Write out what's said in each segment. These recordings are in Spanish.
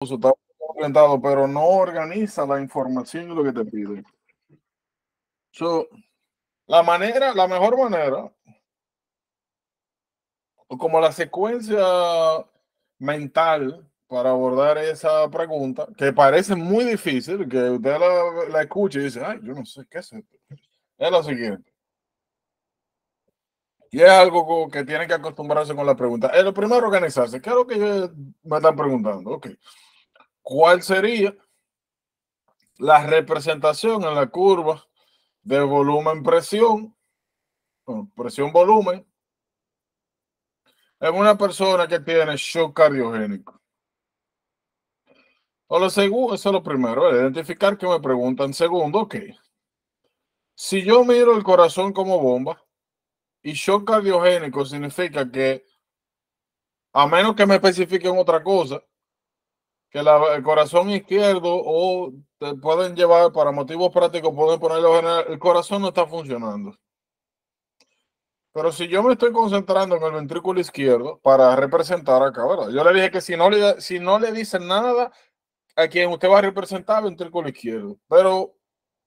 está orientado, pero no organiza la información de lo que te pide. la manera, la mejor manera, como la secuencia mental para abordar esa pregunta, que parece muy difícil, que usted la, escuche y dice, ay, yo no sé qué es esto. Es lo siguiente. Y es algo que tienen que acostumbrarse con la pregunta. Es lo primero organizarse. ¿Qué es lo que me están preguntando? Ok cuál sería la representación en la curva de volumen-presión, presión-volumen, en una persona que tiene shock cardiogénico. O lo segundo, eso es lo primero, ¿eh? identificar que me preguntan. Segundo, ok. Si yo miro el corazón como bomba y shock cardiogénico significa que, a menos que me especifiquen otra cosa, que el corazón izquierdo o te pueden llevar para motivos prácticos, pueden ponerlo en el corazón no está funcionando. Pero si yo me estoy concentrando en el ventrículo izquierdo para representar acá, Yo le dije que si no le, si no le dicen nada a quien usted va a representar, ventrículo izquierdo. Pero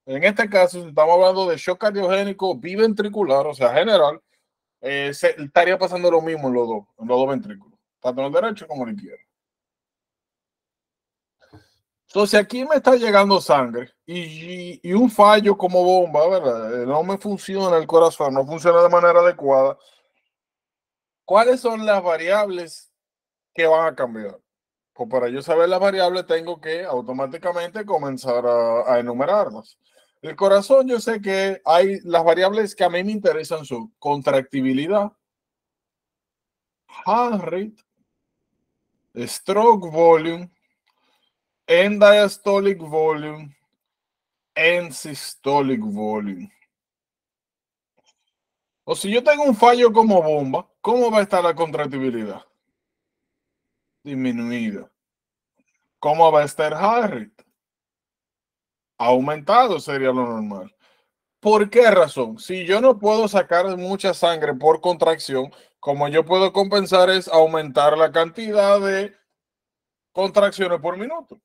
en este caso, estamos hablando de shock cardiogénico biventricular, o sea, general, eh, estaría pasando lo mismo en los dos, en los dos ventrículos, tanto en el derecho como en el izquierdo. Entonces aquí me está llegando sangre y, y, un fallo como bomba, ¿verdad? Eh, no me funciona el corazón, no funciona de manera adecuada. ¿Cuáles son las variables que van a cambiar? Pues para yo saber las variables tengo que automáticamente comenzar a, a enumerarlas. El corazón, yo sé que hay las variables que a mí me interesan son contractibilidad, heart rate, stroke volume, End diastolic volume en systolic volume. O si yo tengo un fallo como bomba, ¿cómo va a estar la contractibilidad? Disminuida. ¿Cómo va a estar rate? Aumentado sería lo normal. ¿Por qué razón? Si yo no puedo sacar mucha sangre por contracción, como yo puedo compensar es aumentar la cantidad de contracciones por minuto.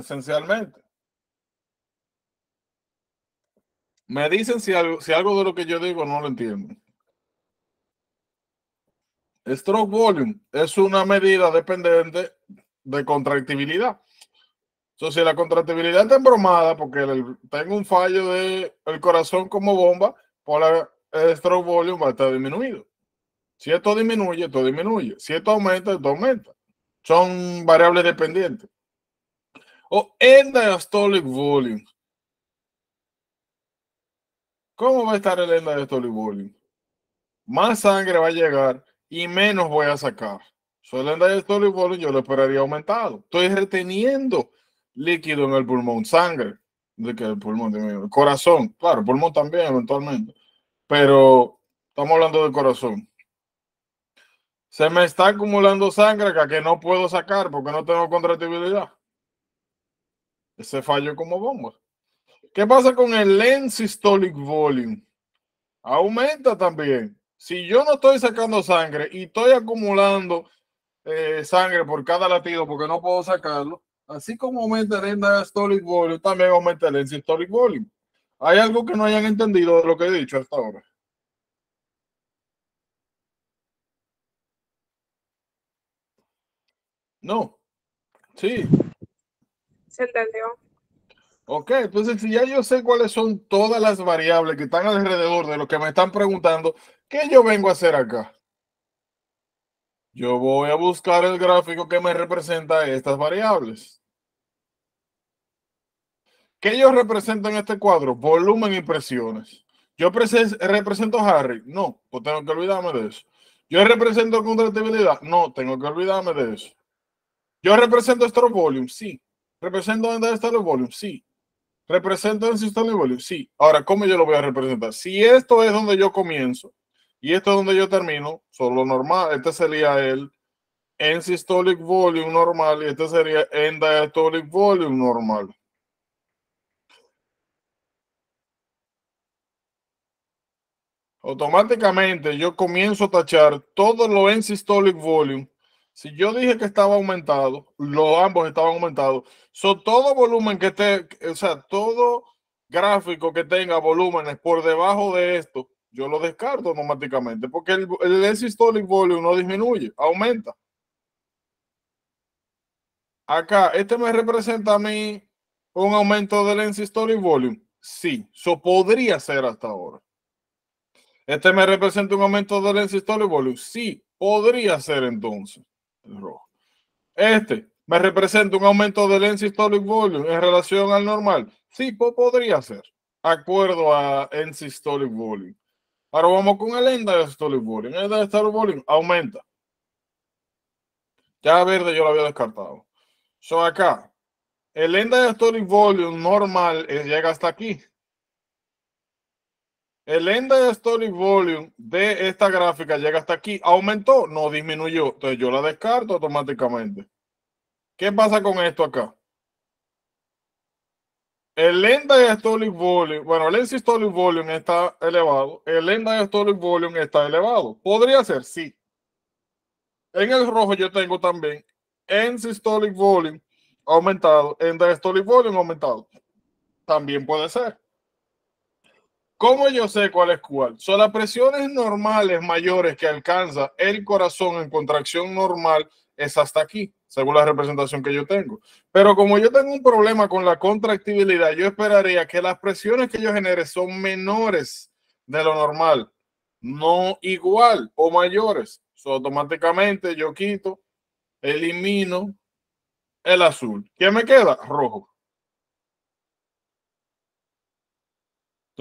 esencialmente. Me dicen si algo, de lo que yo digo no lo entiendo. Stroke volume es una medida dependiente de contractibilidad. Entonces, si la contractibilidad está embromada porque tengo un fallo del corazón como bomba, por pues la, el stroke volume va a estar disminuido. Si esto disminuye, esto disminuye. Si esto aumenta, esto aumenta. Son variables dependientes o en diastolic volume. ¿Cómo va a estar el diastolic volume? Más sangre va a llegar y menos voy a sacar. So, el diastolic volume yo lo esperaría aumentado. Estoy reteniendo líquido en el pulmón, sangre, de que el pulmón, corazón, claro, pulmón también eventualmente, pero estamos hablando del corazón. Se me está acumulando sangre que no puedo sacar porque no tengo contratibilidad se fallo como bomba. ¿Qué pasa con el lens systolic volume? Aumenta también. Si yo no estoy sacando sangre y estoy acumulando eh, sangre por cada latido porque no puedo sacarlo, así como aumenta el end volume, también aumenta el lens systolic volume. ¿Hay algo que no hayan entendido de lo que he dicho hasta ahora? No. Sí entendió. Ok, entonces si ya yo sé cuáles son todas las variables que están alrededor de lo que me están preguntando, ¿qué yo vengo a hacer acá? Yo voy a buscar el gráfico que me representa estas variables. ¿Qué ellos representan en este cuadro? Volumen y presiones. ¿Yo represento Harry? No, pues tengo que olvidarme de eso. ¿Yo represento contractibilidad? No, tengo que olvidarme de eso. ¿Yo represento Stroke Volume? Sí, ¿Represento en está Volume? Sí. ¿Represento en systolic Volume? Sí. Ahora, ¿cómo yo lo voy a representar? Si esto es donde yo comienzo y esto es donde yo termino, solo normal, este sería el en systolic volume normal y este sería en diastolic volume normal. Automáticamente yo comienzo a tachar todo lo en systolic volume si yo dije que estaba aumentado, los ambos estaban aumentados. Son todo volumen que esté, o sea, todo gráfico que tenga volúmenes por debajo de esto, yo lo descarto automáticamente porque el, el systolic volume no disminuye, aumenta. Acá, este me representa a mí un aumento del lens volume. Sí, eso podría ser hasta ahora. Este me representa un aumento del lens volume. Sí, podría ser entonces rojo. Este me representa un aumento del end Systolic Volume en relación al normal. Sí, podría ser. Acuerdo a en Systolic Volume. Ahora vamos con el de Systolic Volume. El Enda Systolic Volume aumenta. Ya verde yo lo había descartado. So acá, el Enda Systolic Volume normal eh, llega hasta aquí. El end Story Volume de esta gráfica llega hasta aquí. ¿Aumentó? No, disminuyó. Entonces yo la descarto automáticamente. ¿Qué pasa con esto acá? El the Story Volume, bueno, el end Story Volume está elevado. El the Story Volume está elevado. ¿Podría ser? Sí. En el rojo yo tengo también end systolic Volume aumentado, the Story Volume aumentado. También puede ser. ¿Cómo yo sé cuál es cuál? Son las presiones normales mayores que alcanza el corazón en contracción normal es hasta aquí, según la representación que yo tengo. Pero como yo tengo un problema con la contractibilidad, yo esperaría que las presiones que yo genere son menores de lo normal, no igual o mayores. So, automáticamente yo quito, elimino el azul. ¿Qué me queda? Rojo.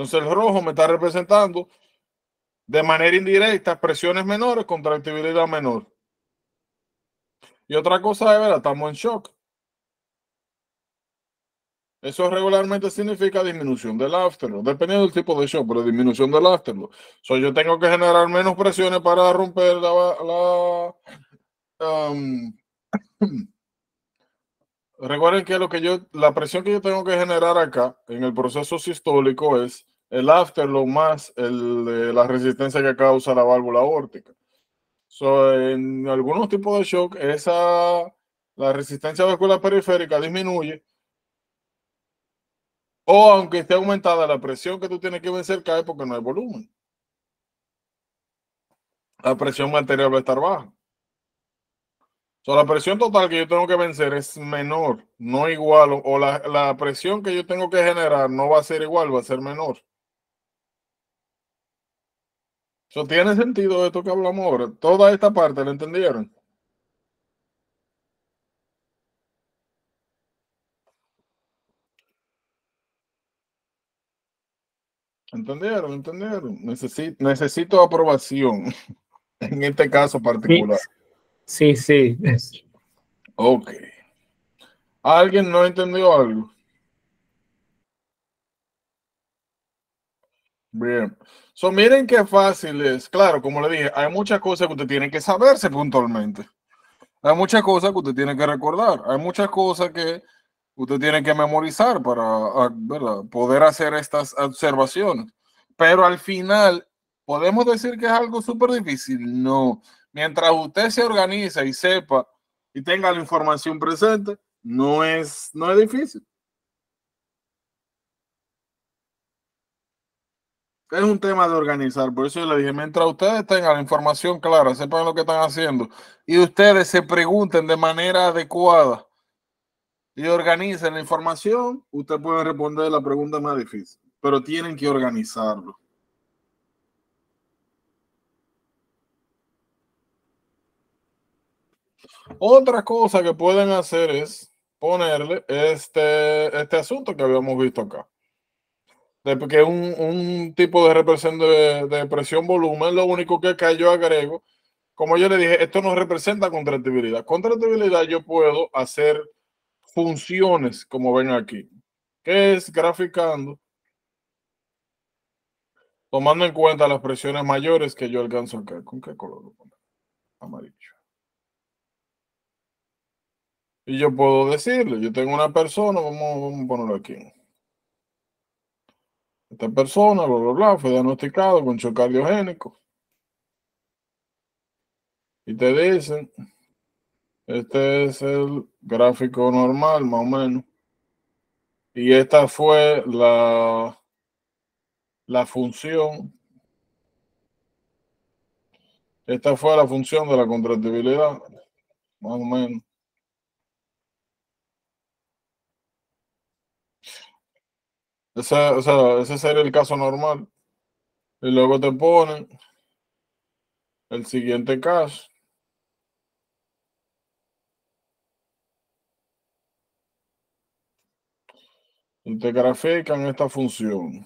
Entonces el rojo me está representando de manera indirecta presiones menores, contractibilidad menor. Y otra cosa es, ¿verdad? Estamos en shock. Eso regularmente significa disminución del afterload, dependiendo del tipo de shock, pero disminución del afterload. So, yo tengo que generar menos presiones para romper la, la um, Recuerden que lo que yo, la presión que yo tengo que generar acá en el proceso sistólico es el lo más la resistencia que causa la válvula órtica. en algunos tipos de shock, esa, la resistencia vascular periférica disminuye o aunque esté aumentada la presión que tú tienes que vencer cae porque no hay volumen. La presión material va a estar baja la presión total que yo tengo que vencer es menor, no igual, o, la, presión que yo tengo que generar no va a ser igual, va a ser menor. Eso tiene sentido esto que hablamos ahora. Toda esta parte, ¿lo entendieron? ¿Entendieron? ¿Entendieron? Necesito, necesito aprobación en este caso particular. Sí, sí. Ok. ¿Alguien no entendió algo? Bien. So, miren qué fácil es. Claro, como le dije, hay muchas cosas que usted tiene que saberse puntualmente. Hay muchas cosas que usted tiene que recordar. Hay muchas cosas que usted tiene que memorizar para ah, poder hacer estas observaciones. Pero al final, ¿podemos decir que es algo súper difícil? No mientras usted se organiza y sepa y tenga la información presente, no es, no es difícil. Es un tema de organizar, por eso yo le dije, mientras ustedes tengan la información clara, sepan lo que están haciendo y ustedes se pregunten de manera adecuada y organicen la información, usted puede responder la pregunta más difícil, pero tienen que organizarlo. Otra cosa que pueden hacer es ponerle este, este asunto que habíamos visto acá. Porque un, un tipo de represión de, presión volumen, lo único que acá yo agrego, como yo le dije, esto no representa contractibilidad. Contractibilidad yo puedo hacer funciones, como ven aquí, que es graficando, tomando en cuenta las presiones mayores que yo alcanzo acá. ¿Con qué color lo pongo? Amarillo. Y yo puedo decirle, yo tengo una persona, vamos, a ponerlo aquí. Esta persona, bla, lo bla, fue diagnosticado con shock cardiogénico. Y te dicen, este es el gráfico normal, más o menos. Y esta fue la, la función. Esta fue la función de la contractibilidad, más o menos. Ese, ese sería el caso normal. Y luego te ponen el siguiente caso. Y te grafican esta función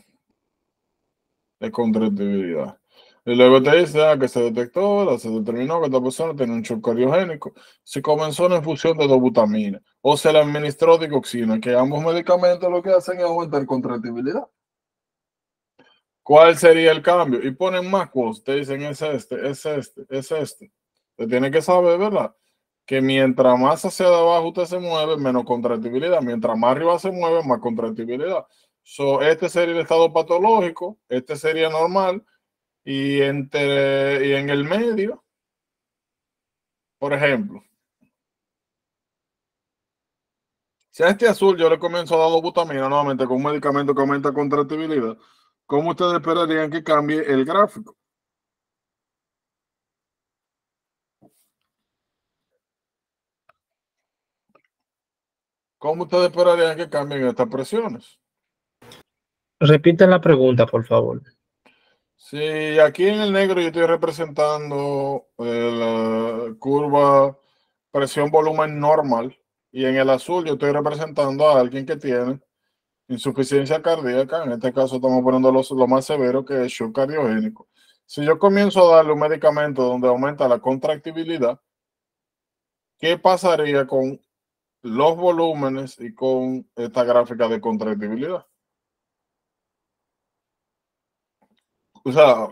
de contratividad. Y luego te dice ah, que se detectó, se determinó que esta persona tiene un shock cardiogénico. Se comenzó una infusión de dobutamina o se le administró digoxina, que ambos medicamentos lo que hacen es aumentar contractibilidad. ¿Cuál sería el cambio? Y ponen más cosas. te dicen es este, es este, es este. Te tiene que saber, ¿verdad? Que mientras más hacia abajo usted se mueve, menos contractibilidad. Mientras más arriba se mueve, más contractibilidad. So, este sería el estado patológico, este sería normal, y, entre, y en el medio, por ejemplo, si a este azul yo le comienzo a dar dopamina nuevamente con un medicamento que aumenta contractibilidad, ¿cómo ustedes esperarían que cambie el gráfico? ¿Cómo ustedes esperarían que cambien estas presiones? Repiten la pregunta, por favor. Sí, aquí en el negro yo estoy representando eh, la curva presión-volumen normal y en el azul yo estoy representando a alguien que tiene insuficiencia cardíaca. En este caso estamos poniendo lo, lo más severo que es shock cardiogénico. Si yo comienzo a darle un medicamento donde aumenta la contractibilidad, ¿qué pasaría con los volúmenes y con esta gráfica de contractibilidad? o sea,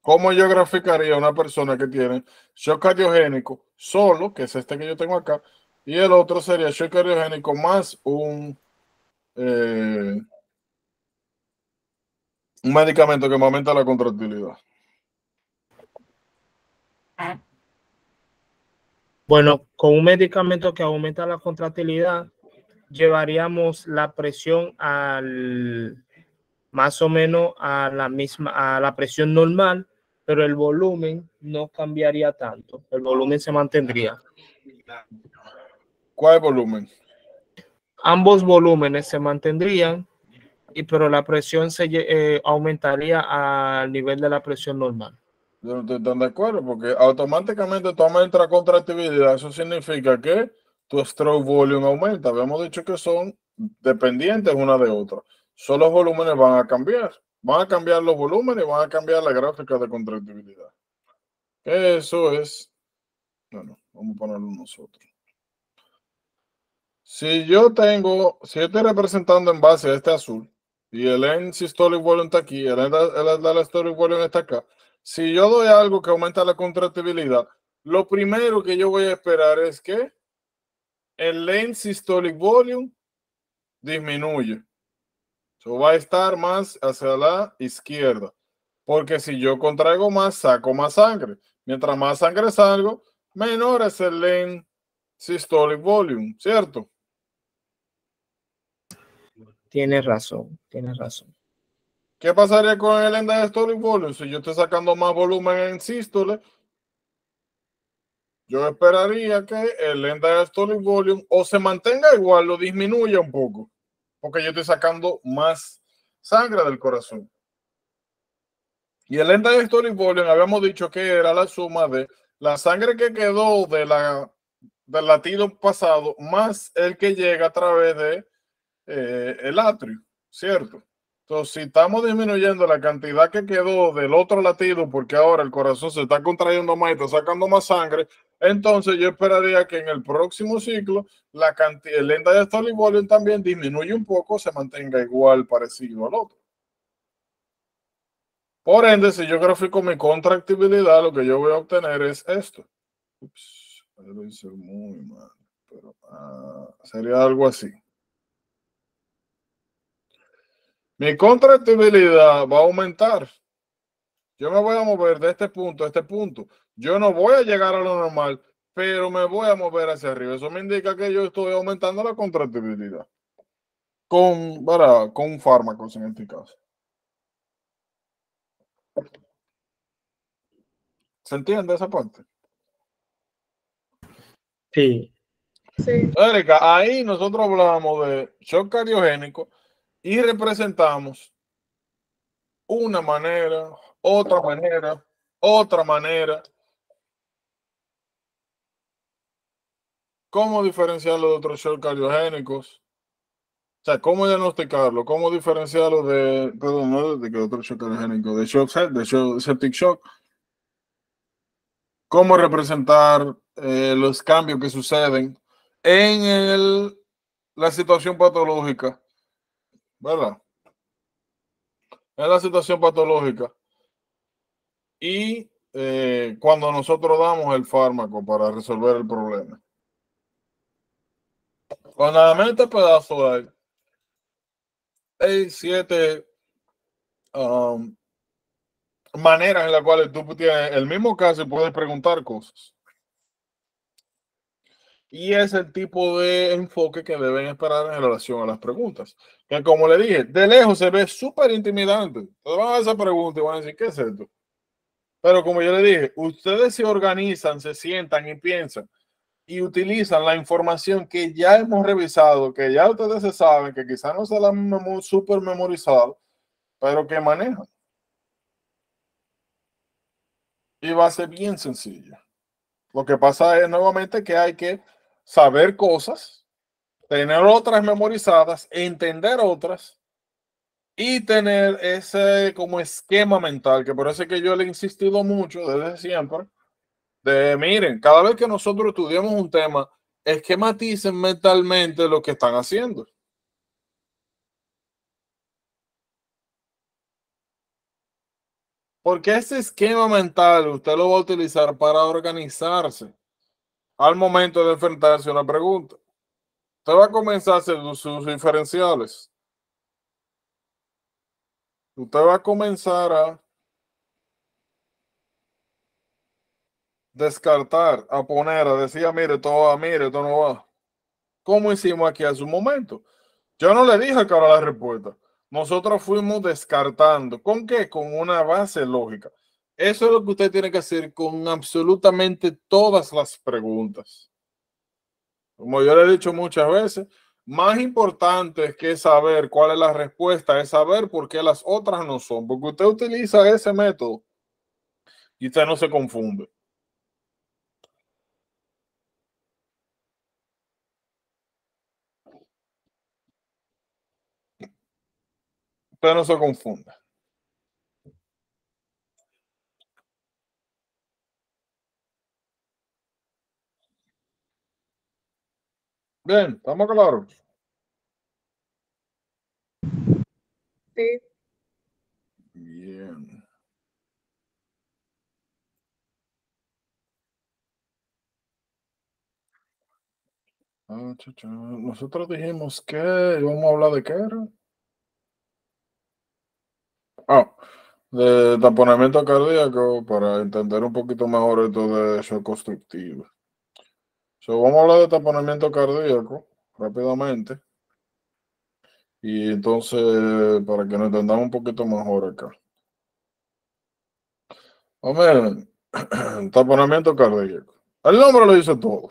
¿cómo yo graficaría una persona que tiene shock cardiogénico solo, que es este que yo tengo acá, y el otro sería shock cardiogénico más un, eh, un medicamento que me aumenta la contractilidad? Bueno, con un medicamento que aumenta la contractilidad, llevaríamos la presión al más o menos a la misma, a la presión normal, pero el volumen no cambiaría tanto, el volumen se mantendría. ¿Cuál volumen? Ambos volúmenes se mantendrían, y, pero la presión se eh, aumentaría al nivel de la presión normal. Yo no estoy tan de acuerdo, porque automáticamente toma aumentas contractibilidad, eso significa que tu stroke volume aumenta. Habíamos dicho que son dependientes una de otra son los volúmenes van a cambiar. Van a cambiar los volúmenes, van a cambiar la gráfica de contractibilidad. Eso es. Bueno, vamos a ponerlo nosotros. Si yo tengo, si yo estoy representando en base a este azul y el end systolic volume está aquí, el end systolic volume está acá, si yo doy algo que aumenta la contractibilidad, lo primero que yo voy a esperar es que el end systolic volume disminuye. So, va a estar más hacia la izquierda. Porque si yo contraigo más, saco más sangre. Mientras más sangre salgo, menor es el end systolic volume, ¿cierto? Tienes razón, tienes razón. ¿Qué pasaría con el end systolic volume? Si yo estoy sacando más volumen en sístole, yo esperaría que el end systolic volume o se mantenga igual o disminuya un poco porque yo estoy sacando más sangre del corazón. Y el lenta de Volume habíamos dicho que era la suma de la sangre que quedó de la, del latido pasado más el que llega a través de eh, el atrio, ¿cierto? Entonces, si estamos disminuyendo la cantidad que quedó del otro latido, porque ahora el corazón se está contrayendo más y está sacando más sangre, entonces yo esperaría que en el próximo ciclo la cantidad, el de Stolen también disminuya un poco, se mantenga igual, parecido al otro. Por ende, si yo grafico mi contractibilidad, lo que yo voy a obtener es esto. Ups, lo muy mal, pero ah, sería algo así. Mi contractibilidad va a aumentar yo me voy a mover de este punto a este punto. Yo no voy a llegar a lo normal, pero me voy a mover hacia arriba. Eso me indica que yo estoy aumentando la contractibilidad con, para, con fármacos en este caso. ¿Se entiende esa parte? Sí. sí. Erika, ahí nosotros hablamos de shock cardiogénico y representamos una manera otra manera, otra manera. ¿Cómo diferenciarlo de otros shock cardiogénicos? O sea, ¿cómo diagnosticarlo? ¿Cómo diferenciarlo de, perdón, no, de que otro shock cardiogénico, de shock, de shock, septic shock? ¿Cómo representar eh, los cambios que suceden en el, la situación patológica? ¿Verdad? En la situación patológica y eh, cuando nosotros damos el fármaco para resolver el problema. Cuando la este pedazo hay, siete um, maneras en las cuales tú tienes el mismo caso y puedes preguntar cosas. Y es el tipo de enfoque que deben esperar en relación a las preguntas. Que como le dije, de lejos se ve súper intimidante. Te van a hacer preguntas y van a decir, ¿qué es esto? Pero como yo le dije, ustedes se organizan, se sientan y piensan y utilizan la información que ya hemos revisado, que ya ustedes se saben, que quizás no se la han super memorizado, pero que manejan. Y va a ser bien sencillo. Lo que pasa es nuevamente que hay que saber cosas, tener otras memorizadas, entender otras y tener ese como esquema mental, que parece que yo le he insistido mucho desde siempre, de miren, cada vez que nosotros estudiamos un tema, esquematicen mentalmente lo que están haciendo. Porque ese esquema mental usted lo va a utilizar para organizarse al momento de enfrentarse a una pregunta. Usted va a comenzar a hacer sus diferenciales Usted va a comenzar a descartar, a poner, a decir, ah, mire, todo va, mire, todo no va. Como hicimos aquí hace un momento. Yo no le dije que ahora la respuesta. Nosotros fuimos descartando. ¿Con qué? Con una base lógica. Eso es lo que usted tiene que hacer con absolutamente todas las preguntas. Como yo le he dicho muchas veces, más importante es que saber cuál es la respuesta, es saber por qué las otras no son. Porque usted utiliza ese método y usted no se confunde. Usted no se confunda. Bien, ¿estamos claros? Sí. Bien. Ah, Nosotros dijimos que vamos a hablar de qué era. Ah, de taponamiento cardíaco para entender un poquito mejor esto de eso constructivo vamos a hablar de taponamiento cardíaco rápidamente. Y entonces, para que nos entendamos un poquito mejor acá. ver, taponamiento cardíaco. El nombre lo dice todo.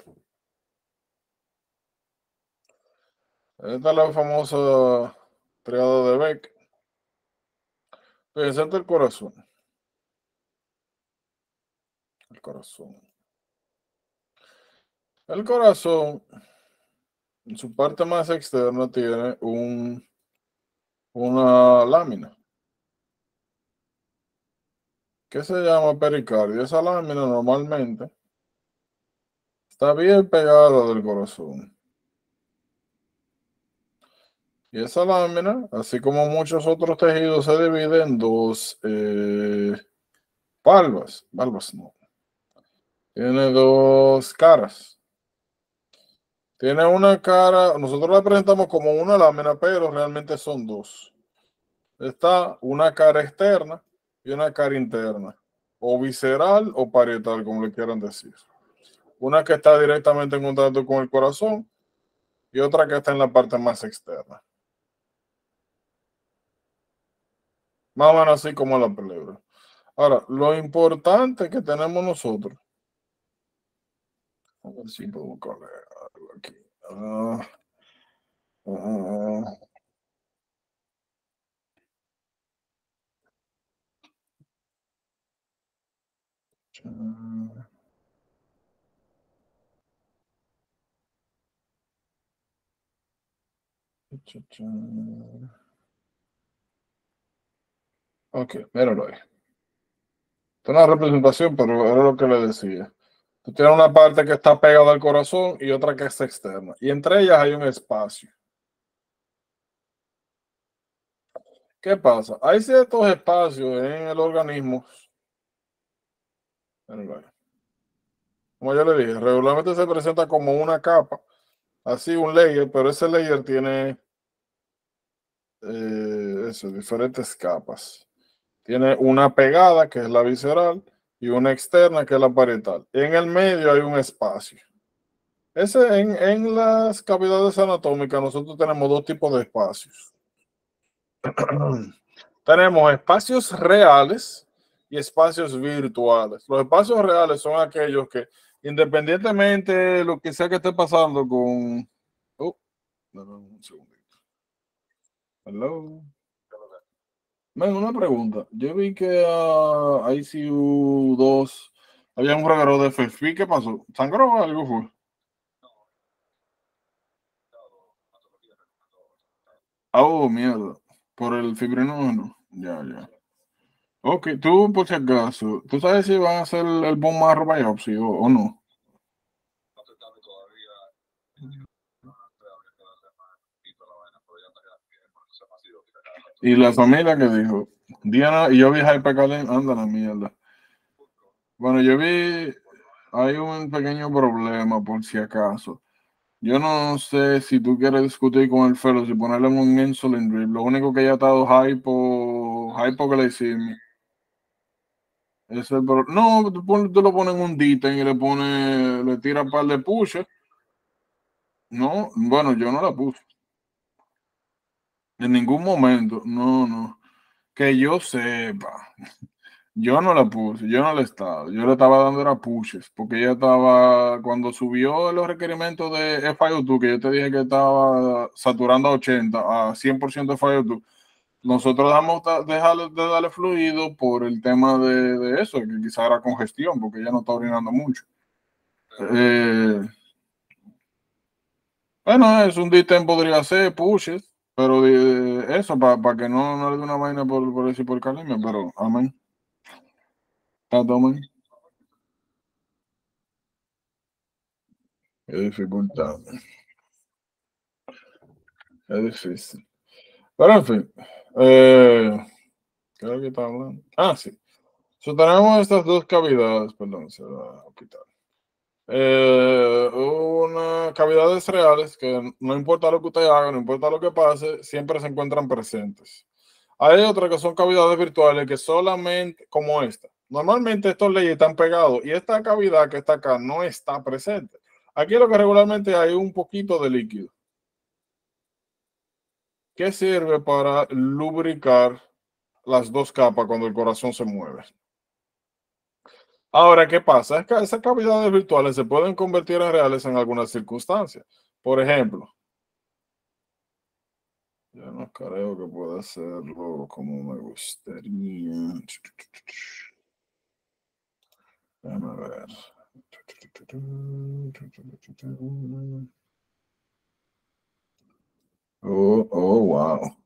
Esta es la famosa triada de Beck. Fíjense, el corazón. El corazón. El corazón, en su parte más externa, tiene una lámina que se llama pericardio. Esa lámina normalmente está bien pegada del corazón. Y esa lámina, así como muchos otros tejidos, se divide en dos palmas. Eh, no. Tiene dos caras. Tiene una cara, nosotros la presentamos como una lámina, pero realmente son dos. Está una cara externa y una cara interna, o visceral o parietal, como le quieran decir. Una que está directamente en contacto con el corazón y otra que está en la parte más externa. Más o menos así como la pleura. Ahora, lo importante que tenemos nosotros. A ver si puedo correr. Okay, pero no Es representación, pero era lo que le decía. Tiene una parte que está pegada al corazón y otra que es externa. Y entre ellas hay un espacio. ¿Qué pasa? Hay ciertos espacios en el organismo. Como ya le dije, regularmente se presenta como una capa, así un layer, pero ese layer tiene eh, diferentes capas. Tiene una pegada, que es la visceral, y una externa que es la parietal. En el medio hay un espacio. Ese, en, las cavidades anatómicas nosotros tenemos dos tipos de espacios. tenemos espacios reales y espacios virtuales. Los espacios reales son aquellos que, independientemente de lo que sea que esté pasando con... Oh, un segundito. Hello. Venga, una pregunta. Yo vi que a ICU 2 había un regalo de fefi. ¿Qué pasó? ¿Sangró o algo fue? Ah, oh, mierda. Por el fibrinógeno. Ya, ya. Ok, tú, por si acaso, ¿tú sabes si van a hacer el bombar biopsia biopsy o no? Y la familia que dijo, Diana, y yo vi Hyper anda la mierda. Bueno, yo vi, hay un pequeño problema por si acaso. Yo no sé si tú quieres discutir con el Felo, si ponerle un insulin drip. Lo único que ya ha estado hypo, le Ese no, tú, lo pones en un diten y le pone, le tira un par de pushes. No, bueno, yo no la puse. En ningún momento, no, no. Que yo sepa. Yo no la puse, yo no la estaba. Yo le estaba dando era pushes, porque ella estaba, cuando subió los requerimientos de FIO2, que yo te dije que estaba saturando a 80, a 100% FIO2, nosotros dejamos dejar de darle fluido por el tema de, eso, que quizá era congestión, porque ella no está orinando mucho. Eh, bueno, es un d podría ser, pushes. Pero eh, eso, para que no, no le dé una vaina por, por decir por calemia, pero amén. tanto amén Qué dificultad. Es difícil. Pero en fin, eh, creo que está hablando. Ah, sí. So, tenemos estas dos cavidades, perdón, se va a quitar eh, unas cavidades reales que no importa lo que usted haga, no importa lo que pase, siempre se encuentran presentes. Hay otras que son cavidades virtuales que solamente, como esta, normalmente estos leyes están pegados y esta cavidad que está acá no está presente. Aquí lo que regularmente hay un poquito de líquido que sirve para lubricar las dos capas cuando el corazón se mueve. Ahora, ¿qué pasa? Es que esas cavidades virtuales se pueden convertir en reales en algunas circunstancias. Por ejemplo, ya no creo que pueda hacerlo como me gustaría. Déjame ver. Oh, oh, wow.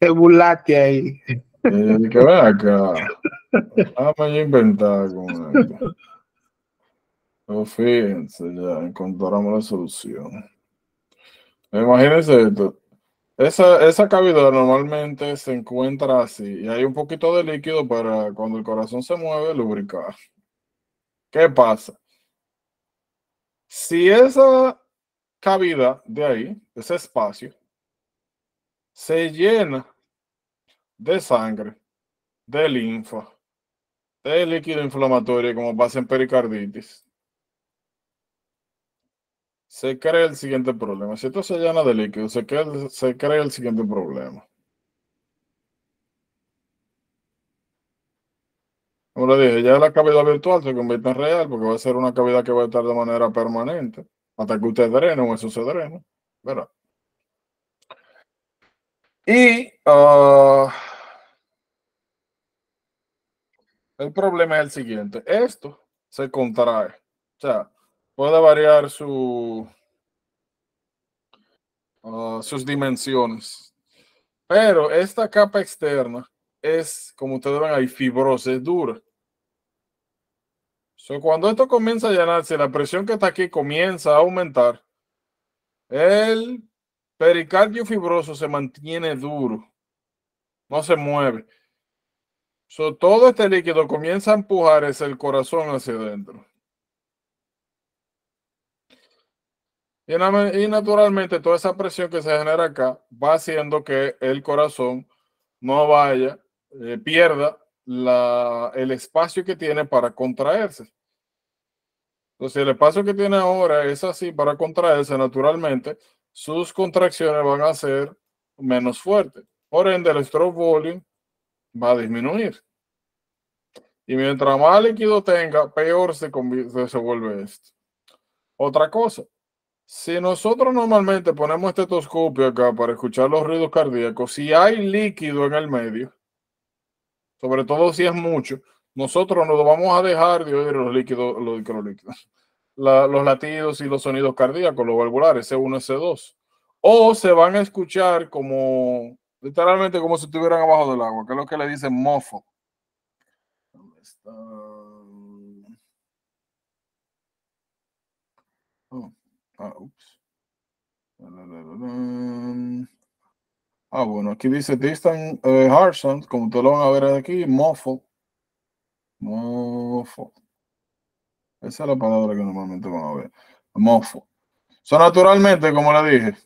Qué eh, burlaste ahí. Y que acá. Vamos a inventar con esto. fíjense, ya encontramos la solución. Imagínense esto. Esa, esa cavidad normalmente se encuentra así y hay un poquito de líquido para cuando el corazón se mueve lubricar. ¿Qué pasa? Si esa cavidad de ahí, ese espacio, se llena de sangre, de linfa, de líquido inflamatorio como pasa en pericarditis, se crea el siguiente problema. Si esto se llena de líquido, se crea, el siguiente problema. Como le dije, ya la cavidad virtual se convierte en real porque va a ser una cavidad que va a estar de manera permanente hasta que usted drene o eso se drene. ¿verdad? Y ah, El problema es el siguiente. Esto se contrae. O sea, puede variar su, ah, sus dimensiones. Pero esta capa externa es, como ustedes ven ahí, fibrosa, es dura. cuando esto comienza a llenarse, la presión que está aquí comienza a aumentar. El pericardio fibroso se mantiene duro, no se mueve. So, todo este líquido comienza a empujar es el corazón hacia adentro. Y, naturalmente toda esa presión que se genera acá va haciendo que el corazón no vaya, eh, pierda la, el espacio que tiene para contraerse. Entonces, el espacio que tiene ahora es así para contraerse naturalmente, sus contracciones van a ser menos fuertes. Por ende, el stroke volume va a disminuir. Y mientras más líquido tenga, peor se, se vuelve esto. Otra cosa, si nosotros normalmente ponemos estetoscopio acá para escuchar los ruidos cardíacos, si hay líquido en el medio, sobre todo si es mucho, nosotros nos vamos a dejar de oír los líquidos, los, los, los latidos y los sonidos cardíacos, los valvulares, C1, C2. O se van a escuchar como Literalmente como si estuvieran abajo del agua, que es lo que le dicen mofo. ah, bueno, aquí dice Distant eh, Harson, como ustedes lo van a ver aquí, mofo. Mofo. Esa es la palabra que normalmente van a ver. Mofo. So, naturalmente, como le dije,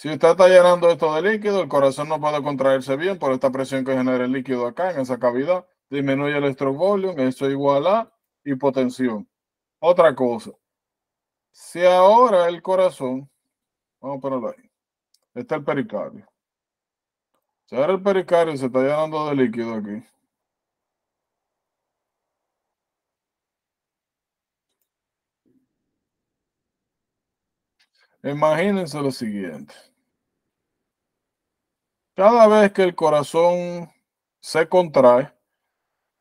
si usted está llenando esto de líquido, el corazón no puede contraerse bien por esta presión que genera el líquido acá en esa cavidad. Disminuye el stroke volume, eso igual a hipotensión. Otra cosa, si ahora el corazón, vamos a ponerlo ahí, está el pericardio. Si ahora el pericardio se está llenando de líquido aquí, Imagínense lo siguiente. Cada vez que el corazón se contrae,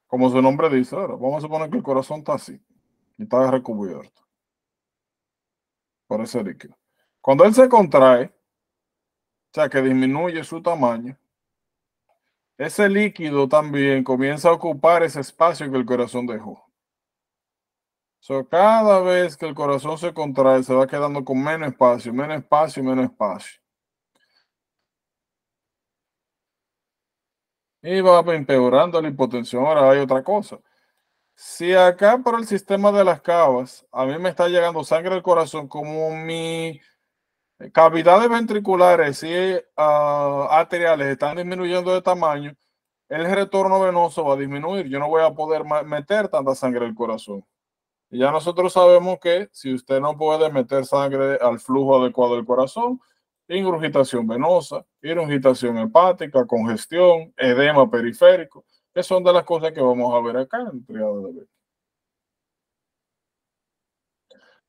como su nombre dice, vamos a suponer que el corazón está así y está recubierto por ese líquido. Cuando él se contrae, o sea que disminuye su tamaño, ese líquido también comienza a ocupar ese espacio que el corazón dejó. So, cada vez que el corazón se contrae, se va quedando con menos espacio, menos espacio, menos espacio. y va empeorando la hipotensión. Ahora hay otra cosa. Si acá por el sistema de las cavas a mí me está llegando sangre al corazón, como mi cavidades ventriculares y ah, arteriales están disminuyendo de tamaño, el retorno venoso va a disminuir. Yo no voy a poder meter tanta sangre al corazón. Y ya nosotros sabemos que si usted no puede meter sangre al flujo adecuado del corazón, ingurgitación venosa, ingurgitación hepática, congestión, edema periférico, que son de las cosas que vamos a ver acá en triada de B.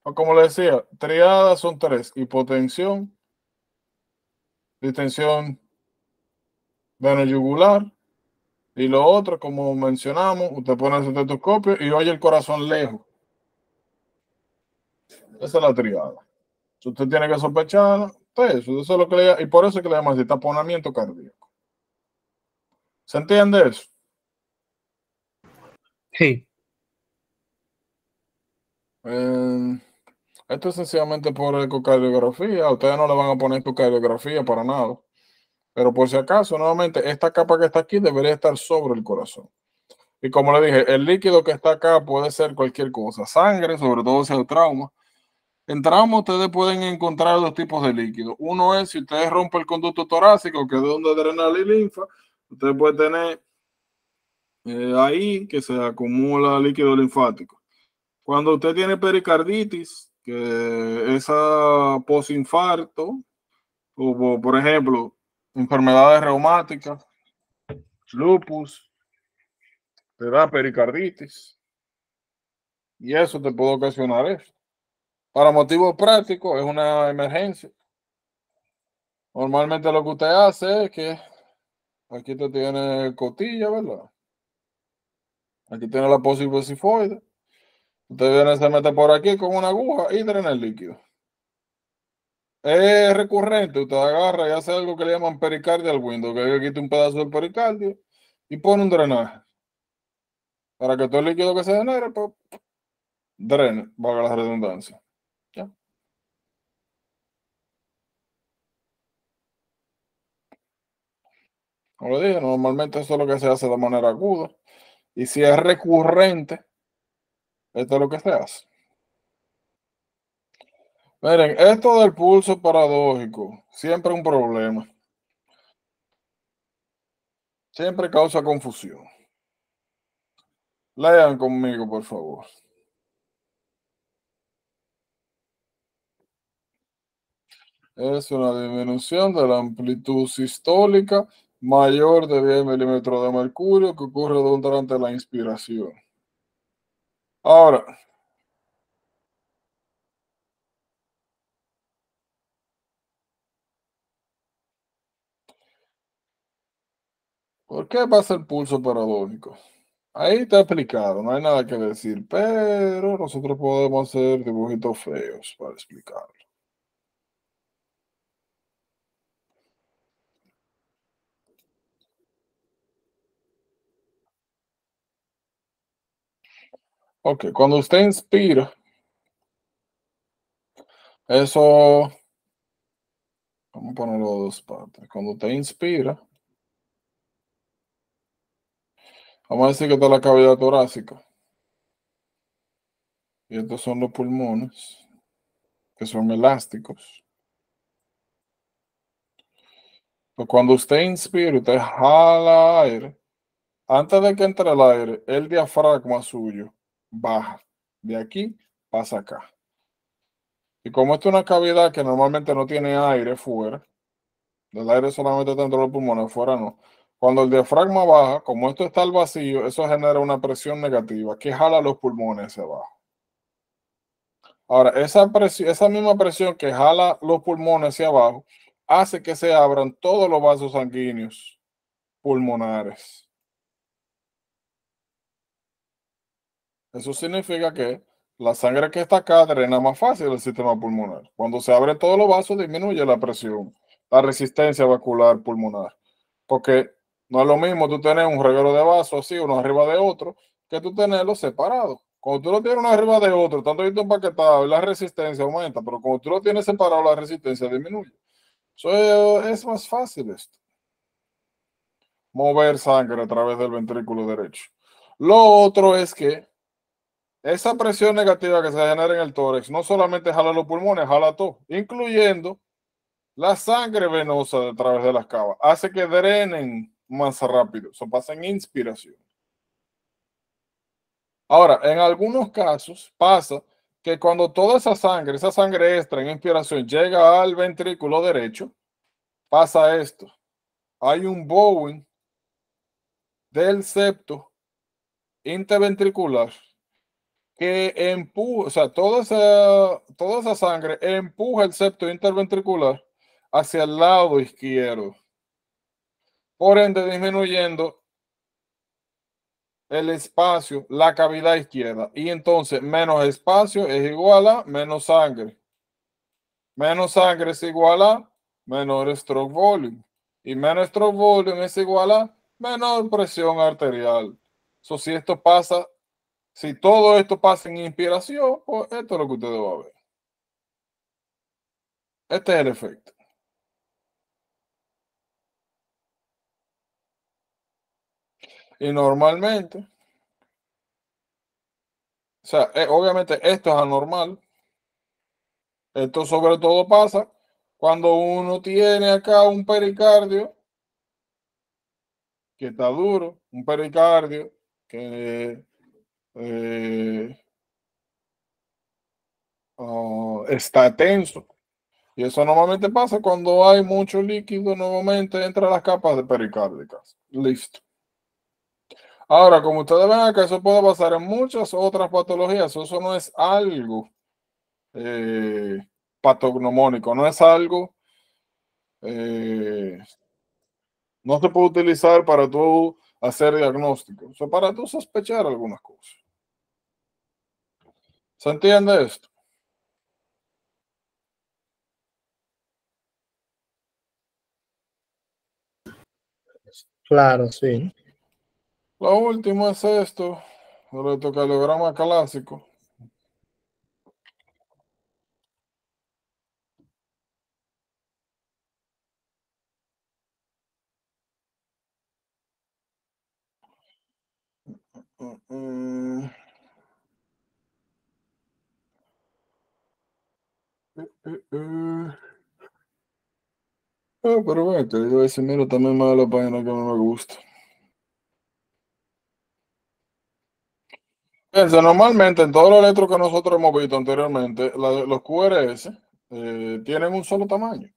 Pues, como le decía, triadas son tres, hipotensión, distensión yugular, y lo otro, como mencionamos, usted pone el estetoscopio y oye el corazón lejos. Esa es la triada. Si usted tiene que sospecharla eso y por eso es que le llaman de taponamiento cardíaco. ¿Se entiende eso? Sí. Em, esto es sencillamente por ecocardiografía. Ustedes no le van a poner ecocardiografía para nada. Pero por si acaso, nuevamente, esta capa que está aquí debería estar sobre el corazón. Y como le dije, el líquido que está acá puede ser cualquier cosa. Sangre, sobre todo si hay trauma entramos, ustedes pueden encontrar dos tipos de líquidos. Uno es si ustedes rompen el conducto torácico, que es donde drena la linfa, Usted puede tener eh, ahí que se acumula líquido linfático. Cuando usted tiene pericarditis, que esa posinfarto, o por ejemplo, enfermedades reumáticas, lupus, te da pericarditis. Y eso te puede ocasionar esto. Para motivos prácticos, es una emergencia. Normalmente lo que usted hace es que aquí usted tiene cotilla, ¿verdad? Aquí tiene la posible sifoide. Usted viene, se mete por aquí con una aguja y drena el líquido. Es recurrente, usted agarra y hace algo que le llaman pericardia al window, que le quita un pedazo del pericardio y pone un drenaje. Para que todo el líquido que se genere, pues, drene, valga la redundancia. Como lo dije, normalmente eso es lo que se hace de manera aguda. Y si es recurrente, esto es lo que se hace. Miren, esto del pulso paradójico siempre un problema. Siempre causa confusión. Lean conmigo, por favor. Es una disminución de la amplitud sistólica mayor de 10 milímetros de mercurio que ocurre durante la inspiración. Ahora, ¿por qué pasa el pulso paradójico? Ahí está explicado, no hay nada que decir, pero nosotros podemos hacer dibujitos feos para explicarlo. Ok, cuando usted inspira, eso, vamos a ponerlo de dos partes. Cuando usted inspira, vamos a decir que está la cavidad torácica. Y estos son los pulmones, que son elásticos. Pues cuando usted inspira, usted jala aire. Antes de que entre el aire, el diafragma suyo baja. De aquí pasa acá. Y como esto es una cavidad que normalmente no tiene aire fuera, el aire solamente dentro de los pulmones, fuera no. Cuando el diafragma baja, como esto está al vacío, eso genera una presión negativa que jala los pulmones hacia abajo. Ahora, esa, presión, esa misma presión que jala los pulmones hacia abajo hace que se abran todos los vasos sanguíneos pulmonares. Eso significa que la sangre que está acá drena más fácil el sistema pulmonar. Cuando se abren todos los vasos, disminuye la presión, la resistencia vascular pulmonar. Porque no es lo mismo tú tener un reguero de vasos así, uno arriba de otro, que tú tenerlos separados. Cuando tú lo tienes uno arriba de otro, tanto empaquetado, la resistencia aumenta, pero cuando tú lo tienes separado, la resistencia disminuye. So, es más fácil esto. Mover sangre a través del ventrículo derecho. Lo otro es que esa presión negativa que se genera en el tórax no solamente jala los pulmones, jala todo, incluyendo la sangre venosa a través de las cavas. Hace que drenen más rápido. Eso pasa en inspiración. Ahora, en algunos casos pasa que cuando toda esa sangre, esa sangre extra en inspiración llega al ventrículo derecho, pasa esto. Hay un bowing del septo interventricular que empuja, o sea, toda esa, toda esa sangre empuja el septo interventricular hacia el lado izquierdo. Por ende, disminuyendo el espacio, la cavidad izquierda. Y entonces, menos espacio es igual a menos sangre. Menos sangre es igual a menor stroke volume. Y menos stroke volume es igual a menor presión arterial. eso si esto pasa si todo esto pasa en inspiración, pues esto es lo que ustedes van a ver. Este es el efecto. Y normalmente, o sea, eh, obviamente esto es anormal. Esto sobre todo pasa cuando uno tiene acá un pericardio que está duro, un pericardio que eh, oh, está tenso. Y eso normalmente pasa cuando hay mucho líquido, nuevamente entre las capas de pericárdicas. Listo. Ahora, como ustedes ven acá, eso puede pasar en muchas otras patologías. Eso no es algo eh, patognomónico, no es algo. Eh, no se puede utilizar para todo hacer diagnóstico. o para tú sospechar algunas cosas. ¿Se entiende esto? Claro, sí. Lo último es esto, el electrocardiograma clásico. Mm, mm, mm. Ah, pero bueno, te digo, ese mero también me da la página que no me gusta. Piensa, normalmente en todos los letros que nosotros hemos visto anteriormente, los QRS eh, tienen un solo tamaño.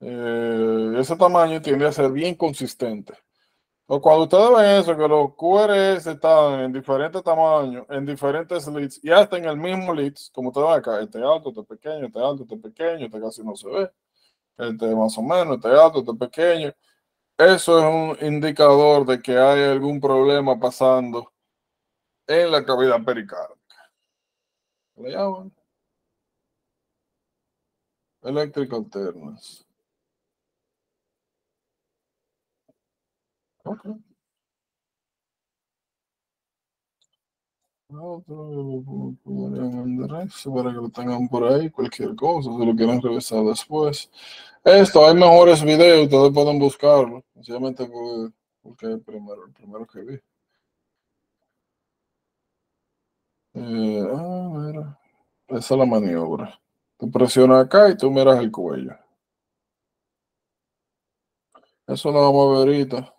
Eh, ese tamaño tiende a ser bien consistente cuando ustedes ven eso, que los QRS están en diferentes tamaños, en diferentes leads y hasta en el mismo leads, como ustedes ven acá, este alto, este pequeño, este alto, este pequeño, este casi no se ve, este más o menos, este alto, este pequeño. Eso es un indicador de que hay algún problema pasando en la cavidad pericárdica. Le llaman electrical alternas. para que lo tengan por ahí, cualquier cosa, si lo quieren revisar después. Esto, hay mejores videos, ustedes pueden buscarlo, sencillamente porque el primero, el primero que vi. Eh, ah, mira, esa es la maniobra. Tú presionas acá y tú miras el cuello. Eso lo vamos a ver ahorita.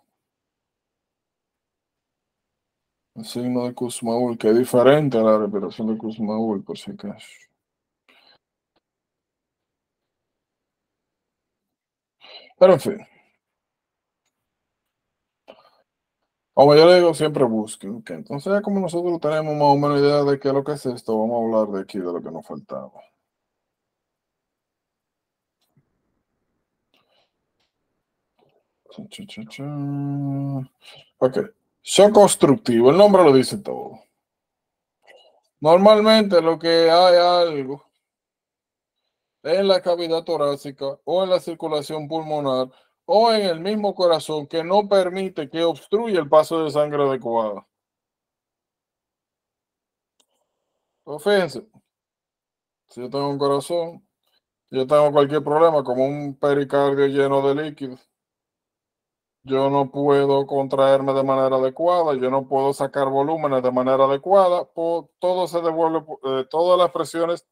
signo de Kuzmaul, que es diferente a la respiración de Kuzmaul, por si acaso. Pero en fin. Como yo le digo, siempre busquen. Okay. Entonces, ya como nosotros tenemos más o menos idea de qué es lo que es esto, vamos a hablar de aquí de lo que nos faltaba. Ok. Son constructivo, el nombre lo dice todo. Normalmente lo que hay algo en la cavidad torácica o en la circulación pulmonar o en el mismo corazón que no permite que obstruya el paso de sangre adecuada. fíjense, si yo tengo un corazón, yo tengo cualquier problema como un pericardio lleno de líquidos yo no puedo contraerme de manera adecuada, yo no puedo sacar volúmenes de manera adecuada, todo se devuelve, eh, todas las presiones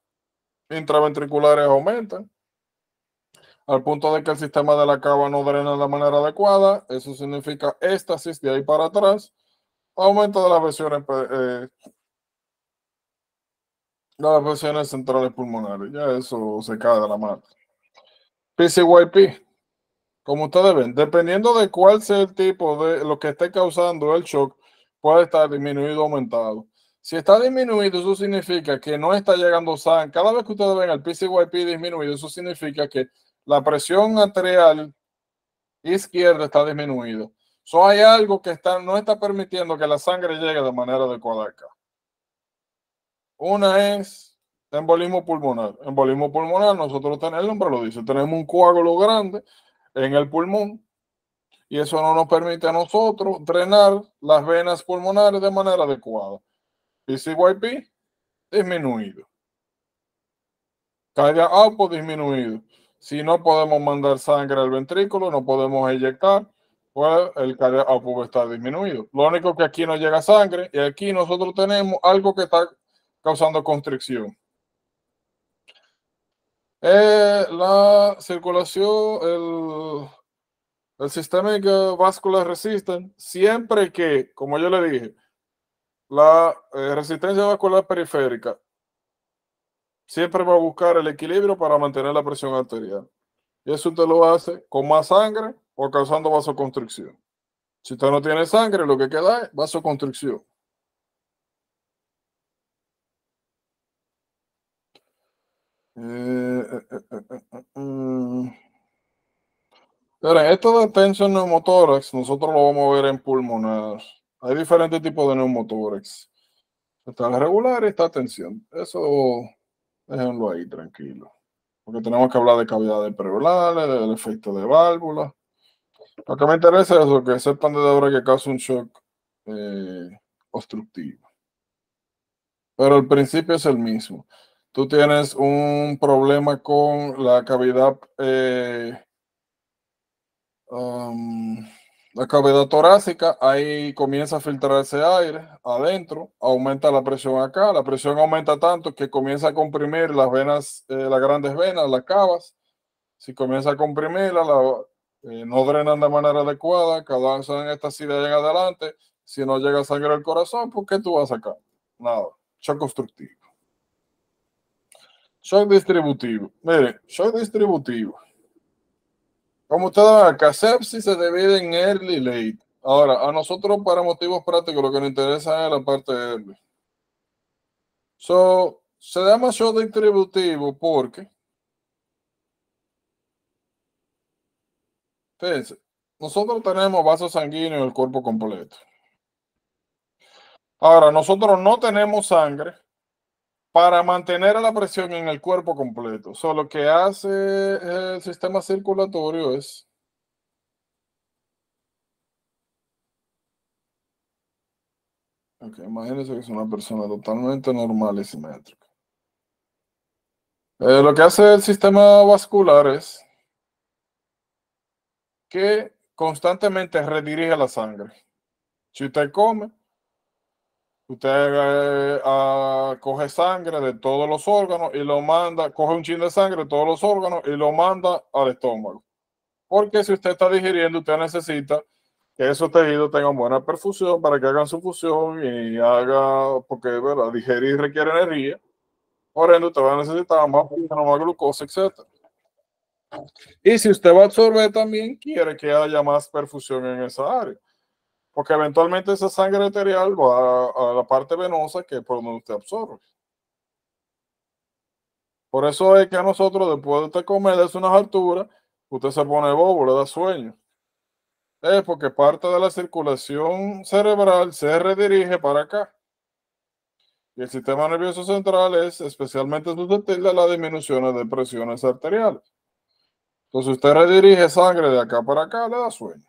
intraventriculares aumentan, al punto de que el sistema de la cava no drena de manera adecuada, eso significa éxtasis de ahí para atrás, aumento de las presiones, eh, de las presiones centrales pulmonares, ya eso se cae de la mano. PCYP, como ustedes ven, dependiendo de cuál sea el tipo de lo que esté causando el shock, puede estar disminuido o aumentado. Si está disminuido, eso significa que no está llegando sangre. Cada vez que ustedes ven el PCYP disminuido, eso significa que la presión arterial izquierda está disminuida. So, hay algo que está, no está permitiendo que la sangre llegue de manera adecuada acá. Una es embolismo pulmonar. Embolismo pulmonar, nosotros tenemos, el nombre lo dice, tenemos un coágulo grande en el pulmón y eso no nos permite a nosotros drenar las venas pulmonares de manera adecuada. PCYP disminuido. Cádia output disminuido. Si no podemos mandar sangre al ventrículo, no podemos inyectar, pues el va output está disminuido. Lo único que aquí no llega sangre y aquí nosotros tenemos algo que está causando constricción. Eh, la circulación, el, el sistema vascular resisten siempre que, como yo le dije, la eh, resistencia vascular periférica siempre va a buscar el equilibrio para mantener la presión arterial. Y eso te lo hace con más sangre o causando vasoconstricción. Si usted no tiene sangre, lo que queda es vasoconstricción. Eh, eh, eh, mm. esto de tensión neumotórax, nosotros lo vamos a ver en pulmonar. Hay diferentes tipos de neumotórax. Está el regular y está tensión. Eso déjenlo ahí tranquilo. Porque tenemos que hablar de cavidades perorales, del efecto de válvula. Lo que me interesa es lo que sepan de ahora que causa un shock obstructivo. Pero el principio es el mismo tú tienes un problema con la cavidad, eh, um, la cavidad torácica, ahí comienza a filtrarse aire adentro, aumenta la presión acá, la presión aumenta tanto que comienza a comprimir las venas, eh, las grandes venas, las cavas. Si comienza a comprimirlas, eh, no drenan de manera adecuada, cada estas ideas en adelante. Si no llega sangre al corazón, ¿por qué tú vas acá? Nada, choque obstructivo soy distributivo. Mire, soy distributivo. Como acá, sepsis se divide en early y late. Ahora, a nosotros para motivos prácticos lo que nos interesa es la parte early. So, se llama shock distributivo porque Fíjense, nosotros tenemos vaso sanguíneo en el cuerpo completo. Ahora, nosotros no tenemos sangre para mantener la presión en el cuerpo completo. Solo lo que hace el sistema circulatorio es imagínense que es una persona totalmente normal y simétrica. Eh, lo que hace el sistema vascular es que constantemente redirige la sangre. Si usted come, Usted eh, ah, coge sangre de todos los órganos y lo manda, coge un chin de sangre de todos los órganos y lo manda al estómago. Porque si usted está digiriendo, usted necesita que esos tejidos tengan buena perfusión para que hagan su fusión y haga, porque ¿verdad? digerir requiere energía. Por ende, usted va a necesitar más más glucosa, etc. Y si usted va a absorber también, quiere que haya más perfusión en esa área porque eventualmente esa sangre arterial va a, la parte venosa que es por donde usted absorbe. Por eso es que a nosotros, después de usted comer, desde unas alturas, usted se pone bobo, le da sueño. Es porque parte de la circulación cerebral se redirige para acá. Y el sistema nervioso central es especialmente susceptible a las disminuciones de presiones arteriales. Entonces usted redirige sangre de acá para acá, le da sueño.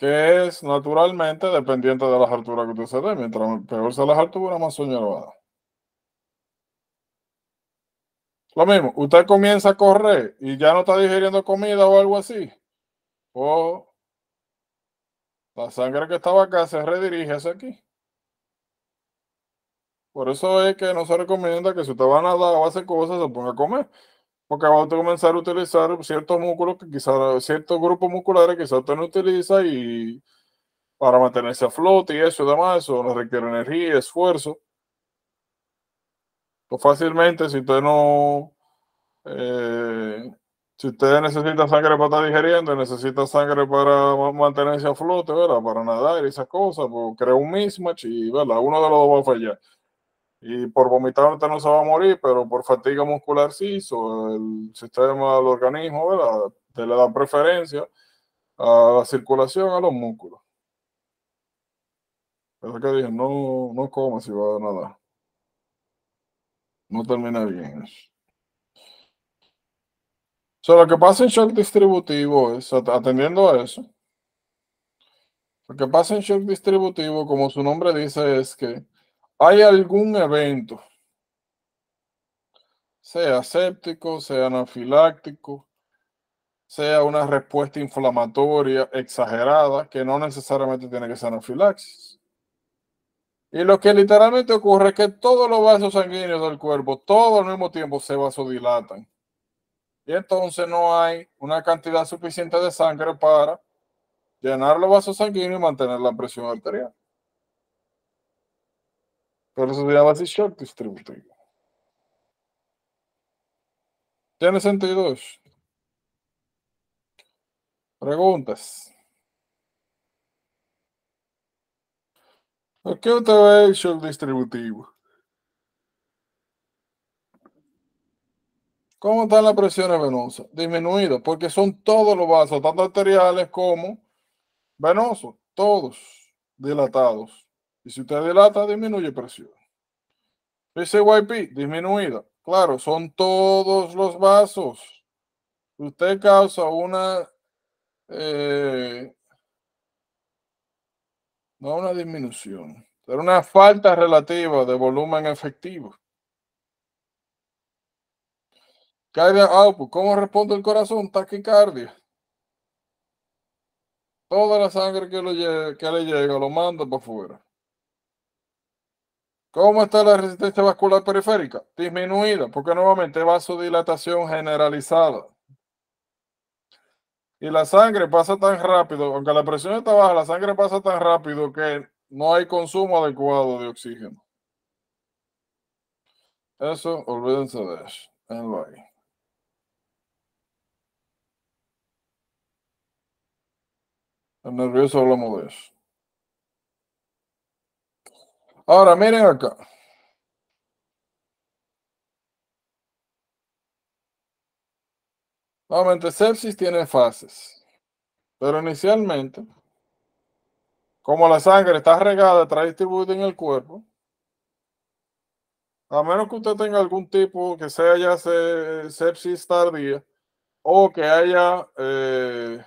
que es naturalmente dependiente de las alturas que usted se dé. Mientras peor sea las alturas, más sueño lo va a dar. Lo mismo, usted comienza a correr y ya no está digiriendo comida o algo así. O pues, la sangre que estaba acá se redirige hacia aquí. Por eso es que no se recomienda que si usted va a nadar o hace cosas, se ponga a comer porque vamos a comenzar a utilizar ciertos músculos que quizás, ciertos grupos musculares que usted no utiliza y para mantenerse a flote y eso y demás, eso nos requiere energía, y esfuerzo. Pues fácilmente, si usted no, eh, si usted necesita sangre para estar digeriendo, necesita sangre para mantenerse a flote, ¿verdad? Para nadar y esas cosas, pues crea un mismatch y, ¿verdad? Uno de los dos va a fallar. Y por vomitar no se va a morir, pero por fatiga muscular sí, o el sistema del organismo te le da preferencia a la circulación a los músculos. Pero que dije, no, no coma si va a nada. No termina bien eso. sea, lo que pasa en shock distributivo es, atendiendo a eso, lo que pasa en shock distributivo, como su nombre dice, es que hay algún evento, sea séptico, sea anafiláctico, sea una respuesta inflamatoria exagerada, que no necesariamente tiene que ser anafilaxis. Y lo que literalmente ocurre es que todos los vasos sanguíneos del cuerpo, todo al mismo tiempo, se vasodilatan. Y entonces no hay una cantidad suficiente de sangre para llenar los vasos sanguíneos y mantener la presión arterial llama así shock distributivo. Ya 62. Preguntas. ¿Por qué otra vez shock distributivo? ¿Cómo están las presiones venosas? Disminuido, porque son todos los vasos, tanto arteriales como venosos, todos dilatados. Y si usted dilata, disminuye presión. PCYP, disminuida. Claro, son todos los vasos. Usted causa una... Eh, no una disminución, pero una falta relativa de volumen efectivo. Cardia output. ¿Cómo responde el corazón? Taquicardia. Toda la sangre que, que le llega lo manda para afuera. ¿Cómo está la resistencia vascular periférica? Disminuida, porque nuevamente dilatación generalizada. Y la sangre pasa tan rápido, aunque la presión está baja, la sangre pasa tan rápido que no hay consumo adecuado de oxígeno. Eso, olvídense de eso. lo ahí. El nervioso hablamos de eso. Ahora, miren acá. Nuevamente, sepsis tiene fases, pero inicialmente, como la sangre está regada, está distribuida en el cuerpo, a menos que usted tenga algún tipo que sea ya sepsis tardía o que haya eh,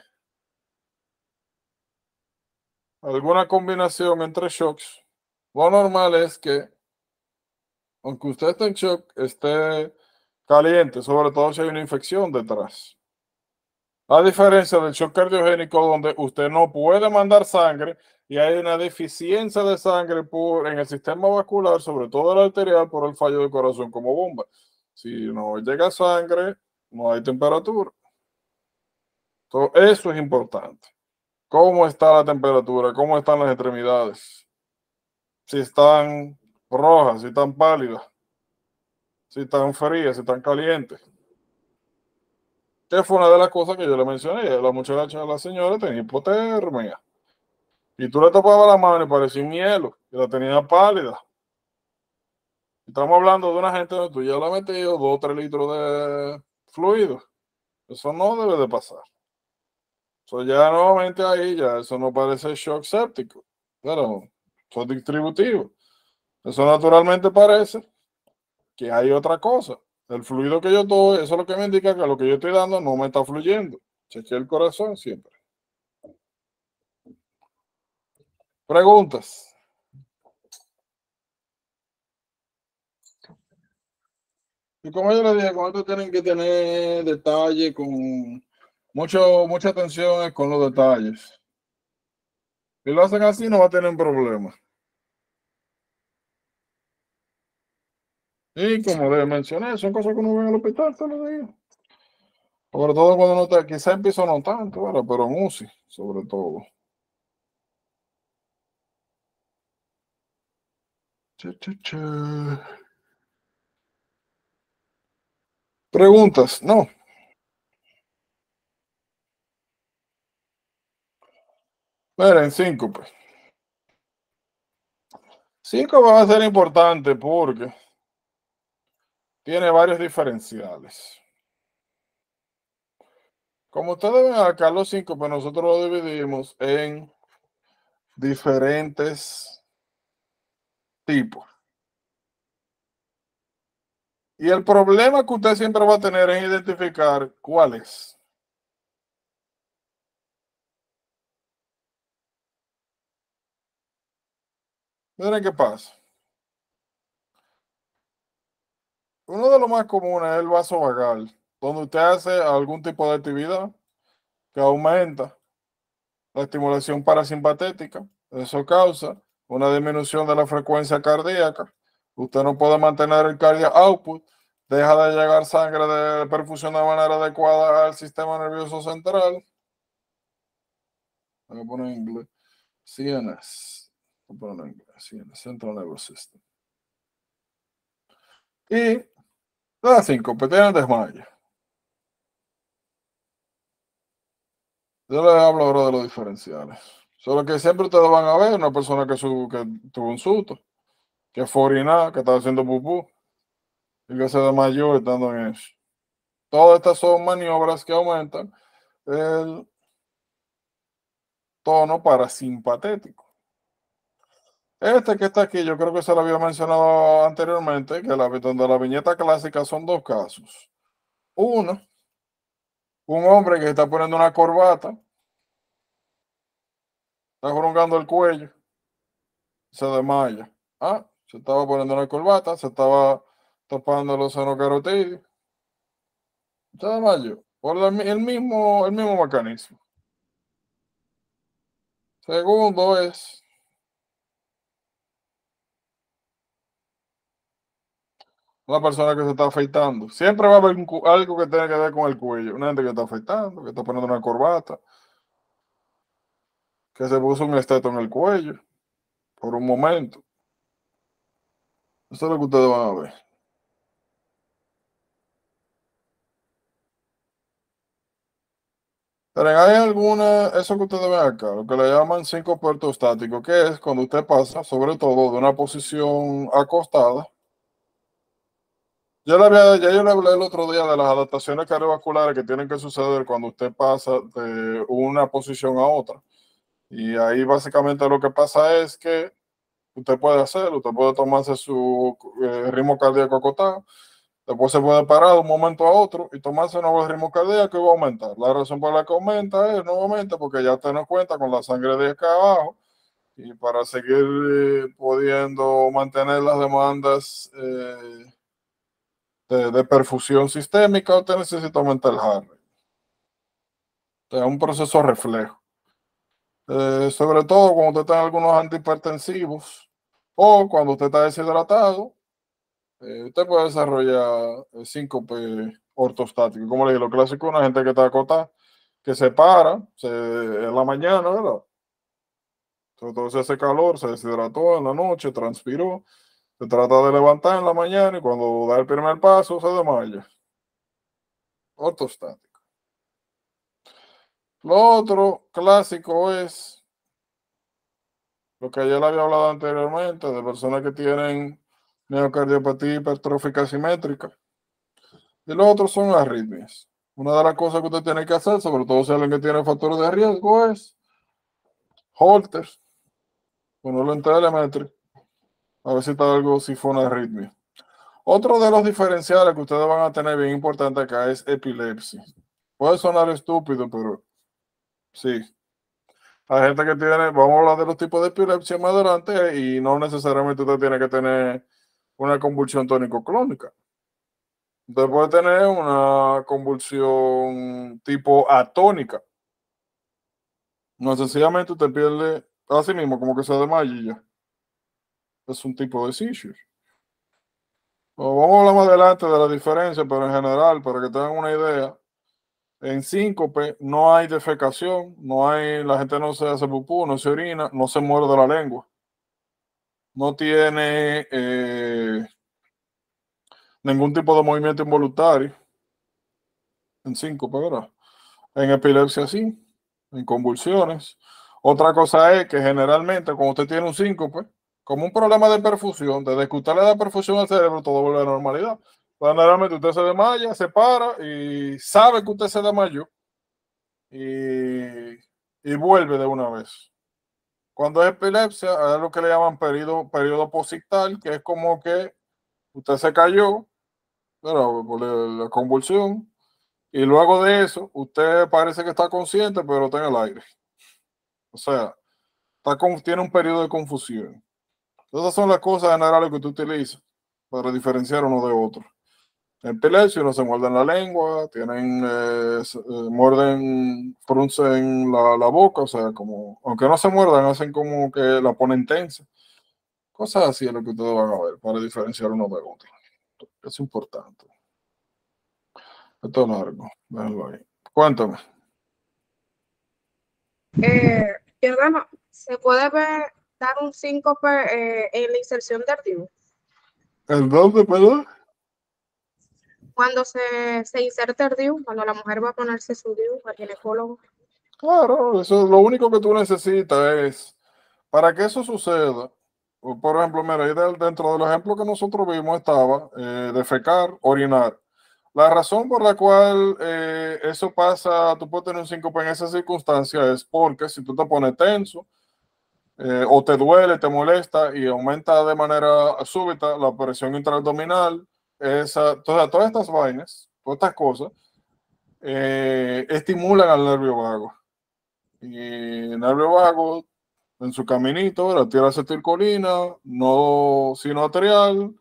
alguna combinación entre shocks, lo normal es que, aunque usted esté en shock, esté caliente, sobre todo si hay una infección detrás. A diferencia del shock cardiogénico, donde usted no puede mandar sangre y hay una deficiencia de sangre en el sistema vascular, sobre todo la arterial, por el fallo del corazón como bomba. Si no llega sangre, no hay temperatura. eso es importante. ¿Cómo está la temperatura? ¿Cómo están las extremidades? si están rojas, si están pálidas, si están frías, si están calientes. Que fue una de las cosas que yo le mencioné. La muchacha, la señora tenía hipotermia. Y tú le topabas la mano y parecía un hielo, y la tenía pálida. Estamos hablando de una gente donde tú ya le has metido dos o tres litros de fluido. Eso no debe de pasar. Eso ya nuevamente ahí, ya eso no parece shock séptico. Pero son distributivos. Eso naturalmente parece que hay otra cosa. El fluido que yo doy, eso es lo que me indica que lo que yo estoy dando no me está fluyendo. cheque el corazón siempre. Preguntas. Y como yo les dije, con esto tienen que tener detalle, con mucho, mucha atención con los detalles. Si lo hacen así, no va a tener problemas. Y como les mencioné, son cosas que uno ve en el hospital todos los días. Sobre todo cuando no está, quizá empiezo no tanto, pero en UCI, sobre todo. Preguntas, no. Miren, pues. Cinco va a ser importante porque tiene varios diferenciales. Como ustedes ven, acá los cinco, pues nosotros lo dividimos en diferentes tipos. Y el problema que usted siempre va a tener es identificar cuál es. Miren qué pasa. uno de los más comunes es el vaso vagal, donde usted hace algún tipo de actividad que aumenta la estimulación parasimpatética. Eso causa una disminución de la frecuencia cardíaca. Usted no puede mantener el cardio output. Deja de llegar sangre de perfusión de manera adecuada al sistema nervioso central. Voy a poner en inglés. CNS. Voy a en inglés. CNS, Central Nervous System. Y las el desmayo. Yo les hablo ahora de los diferenciales. Solo que siempre ustedes van a ver una persona que, tuvo un susto, que fue que estaba haciendo pupú, y que se desmayó estando en eso. Todas estas son maniobras que aumentan el tono parasimpatético. Este que está aquí, yo creo que se lo había mencionado anteriormente, que la, donde la viñeta clásica son dos casos. Uno, un hombre que está poniendo una corbata, está jorongando el cuello, se desmaya. Ah, se estaba poniendo una corbata, se estaba topando los carotidios. Se desmayó. Por el mismo, el mismo mecanismo. Segundo es persona que se está afeitando. Siempre va a haber algo que tenga que ver con el cuello. Una gente que está afeitando, que está poniendo una corbata, que se puso un esteto en el cuello por un momento. Eso es lo que ustedes van a ver. Pero hay alguna, eso que ustedes ven acá, lo que le llaman cinco puertos estáticos, que es cuando usted pasa, sobre todo, de una posición acostada ya, le había, ya yo le hablé el otro día de las adaptaciones cardiovasculares que tienen que suceder cuando usted pasa de una posición a otra. Y ahí básicamente lo que pasa es que usted puede hacerlo, usted puede tomarse su eh, ritmo cardíaco acotado, después se puede parar de un momento a otro y tomarse un nuevo ritmo cardíaco y va a aumentar. La razón por la que aumenta es nuevamente porque ya usted cuenta con la sangre de acá abajo y para seguir eh, pudiendo mantener las demandas eh, de, perfusión sistémica, usted necesita aumentar el hardware. Es un proceso reflejo. Eh, sobre todo cuando usted está en algunos antihipertensivos o cuando usted está deshidratado, eh, usted puede desarrollar eh, síncope ortostático. Como le dije, lo clásico una gente que está acotada, que se para en la mañana, ¿verdad? Entonces ese calor, se deshidrató en la noche, transpiró, se trata de levantar en la mañana y cuando da el primer paso se desmaya. Ortostático. Lo otro clásico es lo que ya le había hablado anteriormente, de personas que tienen neocardiopatía hipertrófica simétrica. Y los otros son arritmias. Una de las cosas que usted tiene que hacer, sobre todo si alguien que tiene factores de riesgo, es holters, ponerlo la telemetría a ver si está algo, si fue una Otro de los diferenciales que ustedes van a tener bien importante acá es epilepsia. Puede sonar estúpido, pero sí. Hay gente que tiene, vamos a hablar de los tipos de epilepsia más adelante y no necesariamente usted tiene que tener una convulsión tónico-clónica. Usted puede tener una convulsión tipo atónica. No sencillamente usted pierde así mismo, como que se desmaya y ya es un tipo de seizure. vamos a hablar más adelante de la diferencia, pero en general, para que tengan una idea, en síncope no hay defecación, no hay, la gente no se hace pupú, no se orina, no se muere de la lengua. No tiene eh, ningún tipo de movimiento involuntario. En síncope, ¿verdad? En epilepsia sí, en convulsiones. Otra cosa es que generalmente cuando usted tiene un síncope, como un problema de perfusión, desde que usted le da perfusión al cerebro, todo vuelve a la normalidad. Generalmente usted se desmaya, se para y sabe que usted se desmayó y, y vuelve de una vez. Cuando es epilepsia, es lo que le llaman periodo, periodo posictal, que es como que usted se cayó pero por la convulsión y luego de eso, usted parece que está consciente, pero está en el aire. O sea, tiene un periodo de confusión. Esas son las cosas generales que tú utilizas para diferenciar uno de otro. El pelecio no se en la lengua, tienen, eh, eh, muerden, fruncen la, la boca, o sea, como, aunque no se muerdan, hacen como que la ponen tensa. Cosas así es lo que ustedes van a ver para diferenciar uno de otro. Es importante. Esto es largo, déjenlo ahí. Cuéntame. Eh, ¿Se puede ver un 5 eh, en la inserción de artículo. ¿En dónde, perdón? Cuando se, se inserta el DIU, cuando la mujer va a ponerse su DIU el ginecólogo. Claro, eso es lo único que tú necesitas es, para que eso suceda, por ejemplo, mira, dentro del ejemplo que nosotros vimos estaba eh, defecar, orinar. La razón por la cual eh, eso pasa, tú puedes tener un síncope en esas circunstancia es porque si tú te pones tenso, eh, o te duele, te molesta y aumenta de manera súbita la presión intraabdominal, esa, todas, todas estas vainas, todas estas cosas, eh, estimulan al nervio vago. Y el nervio vago, en su caminito, la tira acetilcolina, no sino arterial,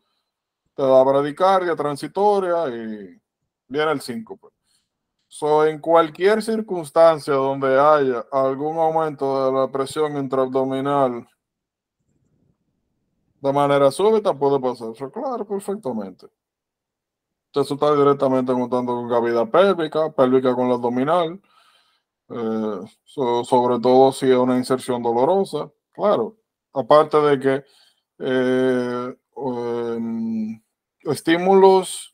te da bradicardia transitoria y viene el síncope. Pues. So, en cualquier circunstancia donde haya algún aumento de la presión intraabdominal de manera súbita, puede pasar. claro, perfectamente. Entonces, está directamente contando con cavidad pélvica, pélvica con la abdominal, eh, sobre todo si es una inserción dolorosa. Claro, aparte de que eh, em, estímulos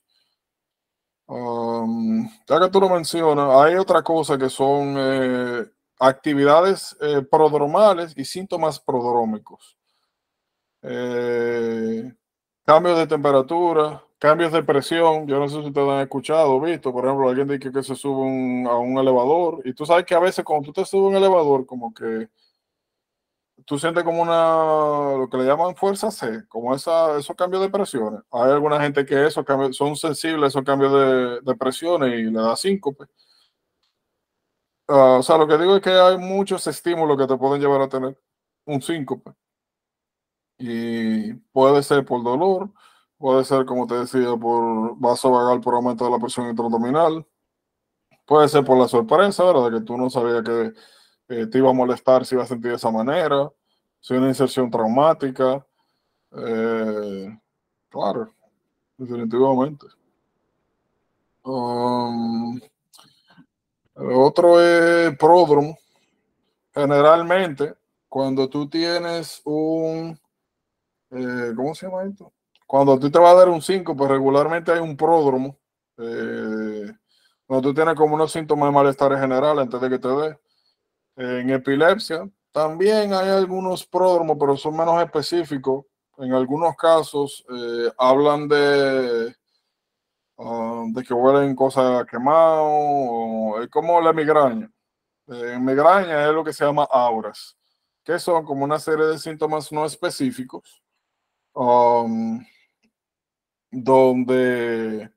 Um, ya que tú lo mencionas, hay otra cosa que son eh, actividades eh, prodromales y síntomas prodrómicos. Eh, cambios de temperatura, cambios de presión. Yo no sé si ustedes han escuchado, visto, por ejemplo, alguien dice que se sube a un elevador y tú sabes que a veces cuando tú te subes a un elevador, como que tú sientes como una, lo que le llaman fuerza C, como esa, esos cambios de presiones. Hay alguna gente que son sensibles a esos cambios de, presiones y le da síncope. Pues. Ah, o sea, lo que digo es que hay muchos estímulos que te pueden llevar a tener un síncope. Pues. Y puede ser por dolor, puede ser, como te decía, por vaso vagal por aumento de la presión intraabdominal, puede ser por la sorpresa, ¿verdad? De que tú no sabías que eh, te iba a molestar si iba a sentir de esa manera si una inserción traumática, eh, claro, definitivamente. Um, el otro es pródromo. Generalmente, cuando tú tienes un, eh, ¿cómo se llama esto? Cuando tú te vas a dar un 5, pues regularmente hay un pródromo. Eh, cuando tú tienes como unos síntomas de malestar en general antes de que te dé. En epilepsia, también hay algunos pródromos, pero son menos específicos. En algunos casos eh, hablan de, ah, de que huelen cosas quemado, es como la migraña. La eh, migraña es lo que se llama auras, que son como una serie de síntomas no específicos, um, donde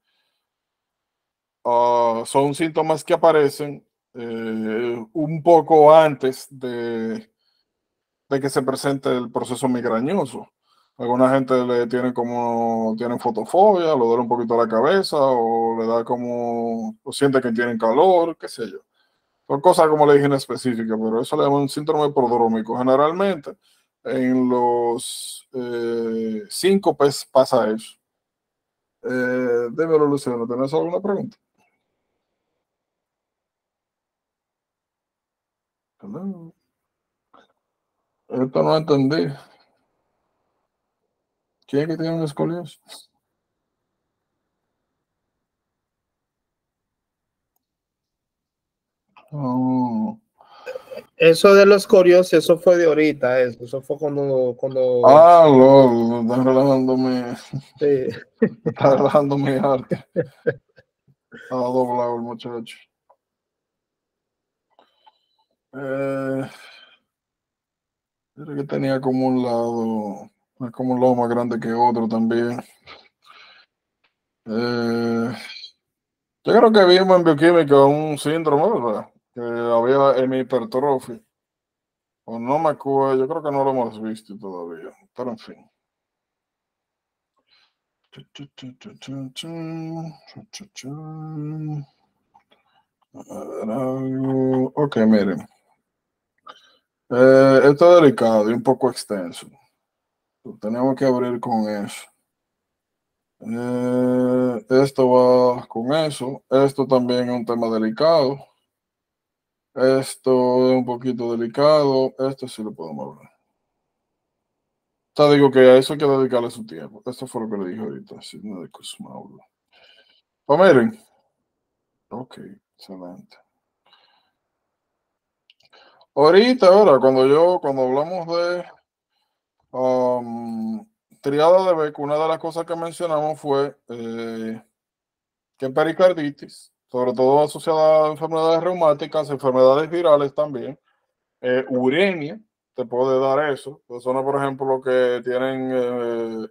ah, son síntomas que aparecen eh, un poco antes de, que se presente el proceso migrañoso. Alguna gente le tiene como, tienen fotofobia, le duele un poquito la cabeza o le da como, o siente que tiene calor, qué sé yo. Son cosas como le dije en específica, pero eso le da un síndrome prodrómico. Generalmente en los eh, síncopes pasa eso. Eh, lo Luciano, ¿tenés alguna pregunta? Pues, esto no entendí. ¿Quién que tiene una escoliosis? Oh. Eso de los curiosos, eso fue de ahorita, eso, eso fue cuando, cuando... Ah, lo, están relajando Está relajando mi arte. Está doblado el muchacho. Eh, creo que tenía como un lado, como un lado más grande que otro también. Eh, yo creo que vimos en bioquímica un síndrome, ¿verdad? Que había hipertrofia O no me acuerdo, yo creo que no lo hemos visto todavía. Pero en fin. Ok, miren. Eh, esto es delicado y un poco extenso. Tenemos que abrir con eso. Eh, esto va con eso. Esto también es un tema delicado. Esto es un poquito delicado. Esto sí lo podemos hablar. Está digo que a eso hay que dedicarle su tiempo. Esto fue lo que le dije ahorita. Así no de Pues miren. Ok, excelente. Ahorita, ahora, cuando yo, cuando hablamos de um, triada de vacuna una de las cosas que mencionamos fue eh, que en pericarditis, sobre todo asociada a enfermedades reumáticas, enfermedades virales también, eh, uremia, te puede dar eso. Personas, por ejemplo, que tienen eh, eh,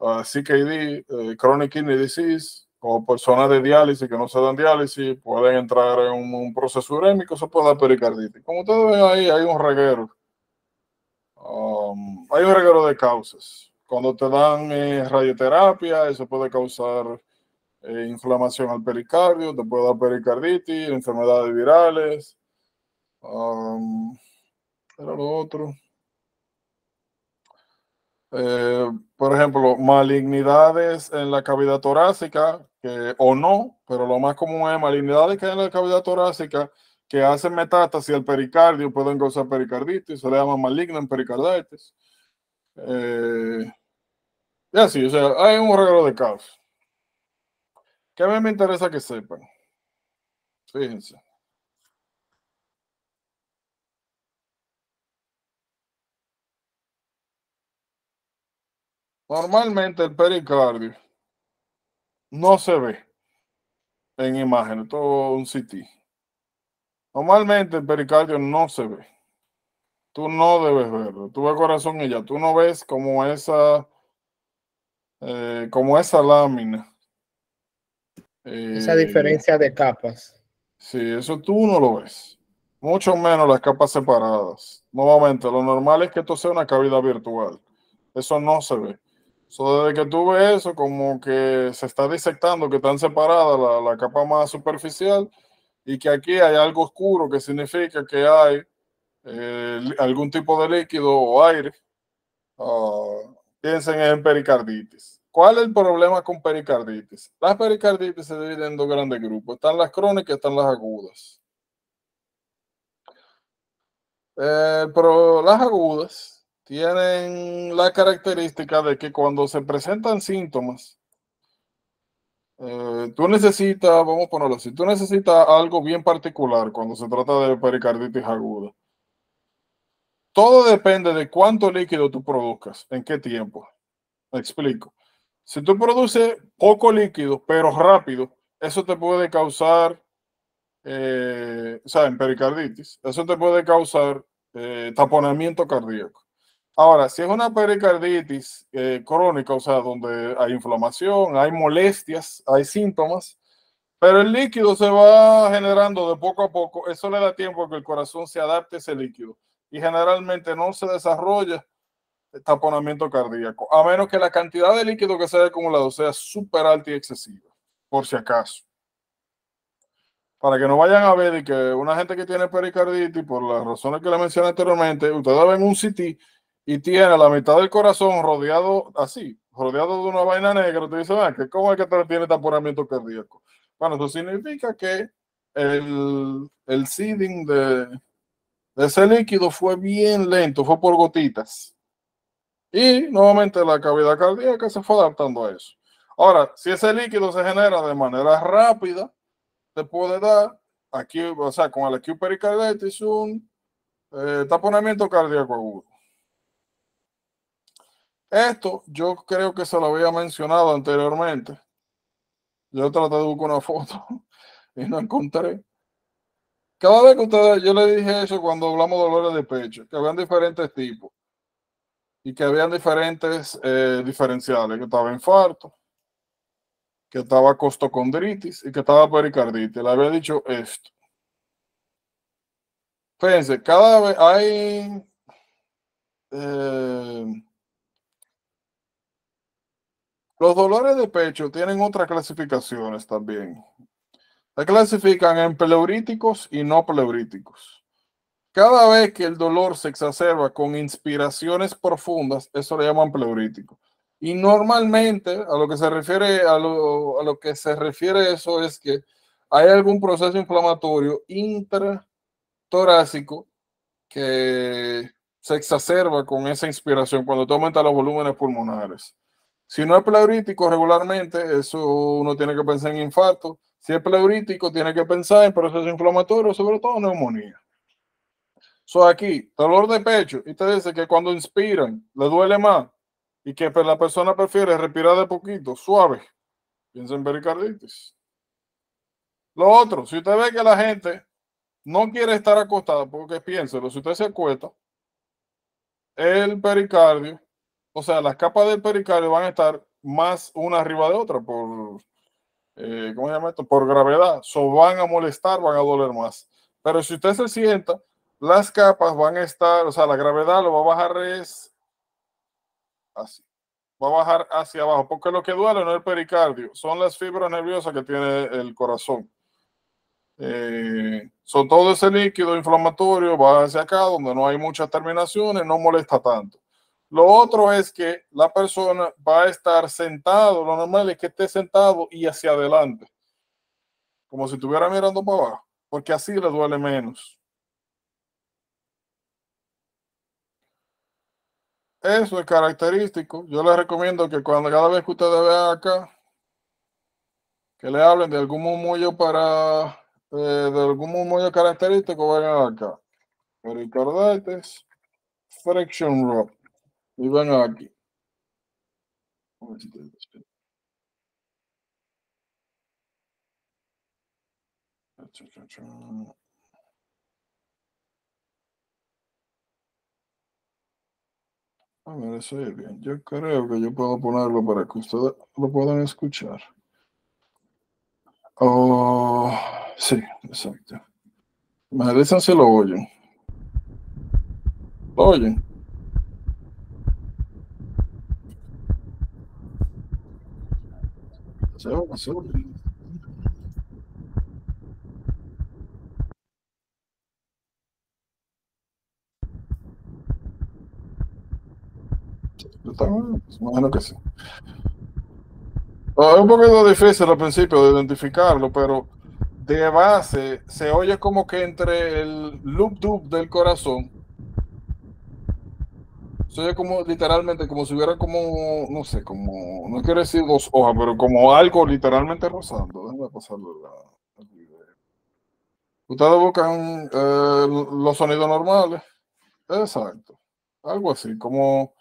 ah, CKD, Chronic Kidney Disease, o personas de diálisis que no se dan diálisis pueden entrar en un, proceso urémico, se puede dar pericarditis. Como ustedes ven ahí, hay un reguero. Um, hay un reguero de causas. Cuando te dan eh, radioterapia, eso puede causar eh, inflamación al pericardio, te puede dar pericarditis, enfermedades virales. Um, era lo otro. Eh, por ejemplo, malignidades en la cavidad torácica, o no, pero lo más común es malignidades que hay en la cavidad torácica que hacen metástasis al pericardio, pueden causar pericarditis, se le llama maligna en pericarditis. Eh, y así, o sea, hay un regalo de caos. ¿Qué a me interesa que sepan. Fíjense. Normalmente el pericardio no se ve en imágenes, todo un CT. Normalmente el pericardio no se ve. Tú no debes verlo. Tú ves corazón y ya. Tú no ves como esa, eh, como esa lámina. esa eh, diferencia de capas. Sí, eso tú no lo ves. Mucho menos las capas separadas. Nuevamente, lo normal es que esto sea una cavidad virtual. Eso no se ve. So, desde que tú ves eso, como que se está disectando, que están separadas la, capa más superficial y que aquí hay algo oscuro que significa que hay eh, algún tipo de líquido o aire. Ah, piensen en pericarditis. ¿Cuál es el problema con pericarditis? Las pericarditis se dividen en dos grandes grupos. Están las crónicas y están las agudas. Eh, pero las agudas tienen la característica de que cuando se presentan síntomas, eh, tú necesitas, vamos a ponerlo así, tú necesitas algo bien particular cuando se trata de pericarditis aguda. Todo depende de cuánto líquido tú produzcas, en qué tiempo. explico. Si tú produces poco líquido, pero rápido, eso te puede causar, eh, o sea, en pericarditis, eso te puede causar eh, taponamiento cardíaco. Ahora, si es una pericarditis eh, crónica, o sea, donde hay inflamación, hay molestias, hay síntomas, pero el líquido se va generando de poco a poco, eso le da tiempo a que el corazón se adapte a ese líquido y generalmente no se desarrolla taponamiento cardíaco, a menos que la cantidad de líquido que se haya acumulado sea súper alta y excesiva, por si acaso. Para que no vayan a ver y que una gente que tiene pericarditis, por las razones que le mencioné anteriormente, ustedes ven un CT y tiene la mitad del corazón rodeado así, rodeado de una vaina negra, te dice ah, ¿cómo es que tiene taponamiento cardíaco? Bueno, eso significa que el, el seeding de, ese líquido fue bien lento, fue por gotitas. Y nuevamente la cavidad cardíaca se fue adaptando a eso. Ahora, si ese líquido se genera de manera rápida, te puede dar aquí, o sea, con el acute pericarditis, un eh, taponamiento cardíaco agudo. Esto yo creo que se lo había mencionado anteriormente. Yo traté de buscar una foto y no encontré. Cada vez que ustedes, yo le dije eso cuando hablamos de dolores de pecho, que habían diferentes tipos y que habían diferentes eh, diferenciales, que estaba infarto, que estaba costocondritis y que estaba pericarditis. Le había dicho esto. Fíjense, cada vez hay eh, los dolores de pecho tienen otras clasificaciones también. Se clasifican en pleuríticos y no pleuríticos. Cada vez que el dolor se exacerba con inspiraciones profundas, eso le llaman pleurítico. Y normalmente a lo que se refiere a lo, que se refiere eso es que hay algún proceso inflamatorio intratorácico que se exacerba con esa inspiración cuando te aumentan los volúmenes pulmonares. Si no es pleurítico regularmente, eso uno tiene que pensar en infarto. Si es pleurítico, tiene que pensar en proceso inflamatorio, sobre todo neumonía. So aquí, dolor de pecho, y te dice que cuando inspiran le duele más y que la persona prefiere respirar de poquito, suave. Piensa en pericarditis. Lo otro, si usted ve que la gente no quiere estar acostada, porque piénselo, si usted se acuesta, el pericardio o sea, las capas del pericardio van a estar más una arriba de otra por, eh, ¿cómo se esto? Por gravedad. So, van a molestar, van a doler más. Pero si usted se sienta, las capas van a estar, o sea, la gravedad lo va a bajar es así. Va a bajar hacia abajo, porque lo que duele no es el pericardio, son las fibras nerviosas que tiene el corazón. Eh, son todo ese líquido inflamatorio va hacia acá, donde no hay muchas terminaciones, no molesta tanto. Lo otro es que la persona va a estar sentado, lo normal es que esté sentado y hacia adelante, como si estuviera mirando para abajo, porque así le duele menos. Eso es característico. Yo les recomiendo que cuando cada vez que ustedes vean acá, que le hablen de algún murmullo para eh, de algún murmullo característico, vayan acá. Pericarditis, este friction rub. Y bueno, aquí. ver, eso es bien. Yo creo que yo puedo ponerlo para que ustedes lo puedan escuchar. Oh, sí, exacto. Me se lo oyen. ¿Lo oyen? que sí. Ah, es un poquito difícil al principio de identificarlo, pero de base se oye como que entre el loop dub del corazón soy como literalmente como si hubiera como, no sé, como, no quiero decir dos hojas, pero como algo literalmente rozando. Déjame pasarlo la, Ustedes buscan eh, los sonidos normales. Exacto. Algo así, como.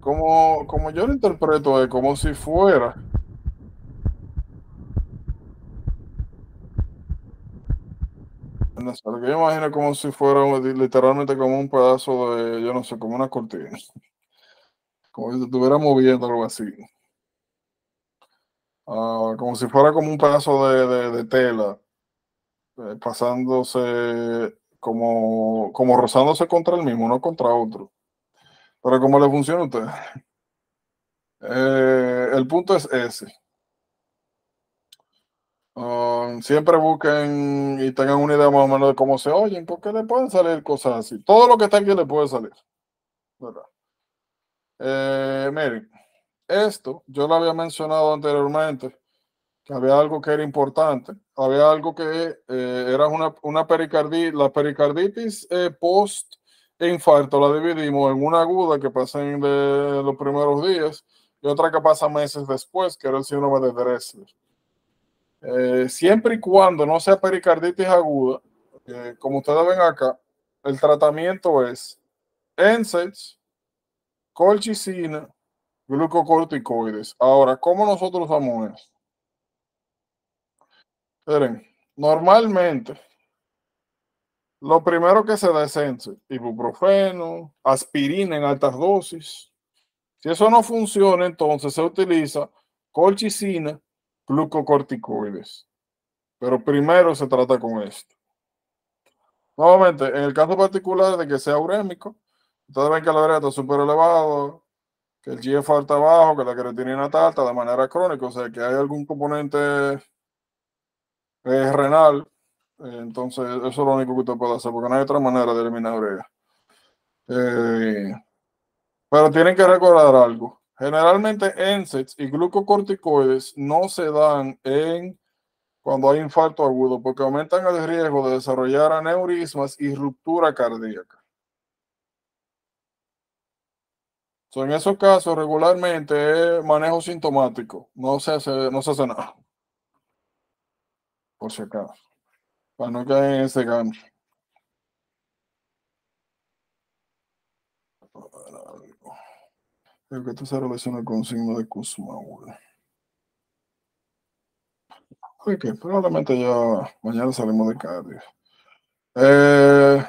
Como, como yo lo interpreto, es como si fuera yo imagino como si fuera literalmente como un pedazo de, yo no sé, como una cortina. Como si se estuviera moviendo algo así. Ah, como si fuera como un pedazo de, tela, eh, pasándose como, como rozándose contra el mismo, no contra otro. Pero cómo le funciona a usted. Eh, el punto es ese. Ah, siempre busquen y tengan una idea más o menos de cómo se oyen, porque le pueden salir cosas así. Todo lo que está aquí le puede salir. Eh, miren, esto yo lo había mencionado anteriormente, que había algo que era importante. Había algo que eh, era una, una pericarditis. La pericarditis eh, post infarto la dividimos en una aguda que pasa en los primeros días y otra que pasa meses después, que era el síndrome de Dressler. Eh, siempre y cuando no sea pericarditis aguda, como ustedes ven acá, el tratamiento es NSAIDs, colchicina, glucocorticoides. Ahora, ¿cómo nosotros usamos eso? Miren, normalmente lo primero que se da es ibuprofeno, aspirina en altas dosis. Si eso no funciona, entonces se utiliza colchicina glucocorticoides. Pero primero se trata con esto. Nuevamente, en el caso particular de que sea urémico, ustedes ven que la urea está súper elevada, que el GFR está bajo, que la creatinina está alta de manera crónica, o sea que hay algún componente eh, renal. Eh, entonces, eso es lo único que usted puede hacer, porque no hay otra manera de eliminar urea. Eh, pero tienen que recordar algo. Generalmente NSAIDs y glucocorticoides no se dan en cuando hay infarto agudo porque aumentan el riesgo de desarrollar aneurismas y ruptura cardíaca. en esos casos regularmente eh, manejo sintomático, no se hace, no se hace nada. Por si acaso, para no caer en ese gancho. que esto se relaciona con signo de Kusumaura. Ok, probablemente ya mañana salimos de Cádiz. Eh,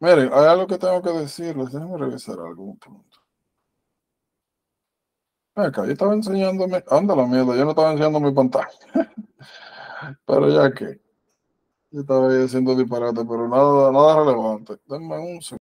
miren, hay algo que tengo que decirles. Déjenme revisar algún punto. Acá, yo estaba enseñándome. Anda la mierda, yo no estaba enseñando mi pantalla. pero ya que. Yo estaba haciendo disparate, pero nada, nada relevante. Denme un segundo.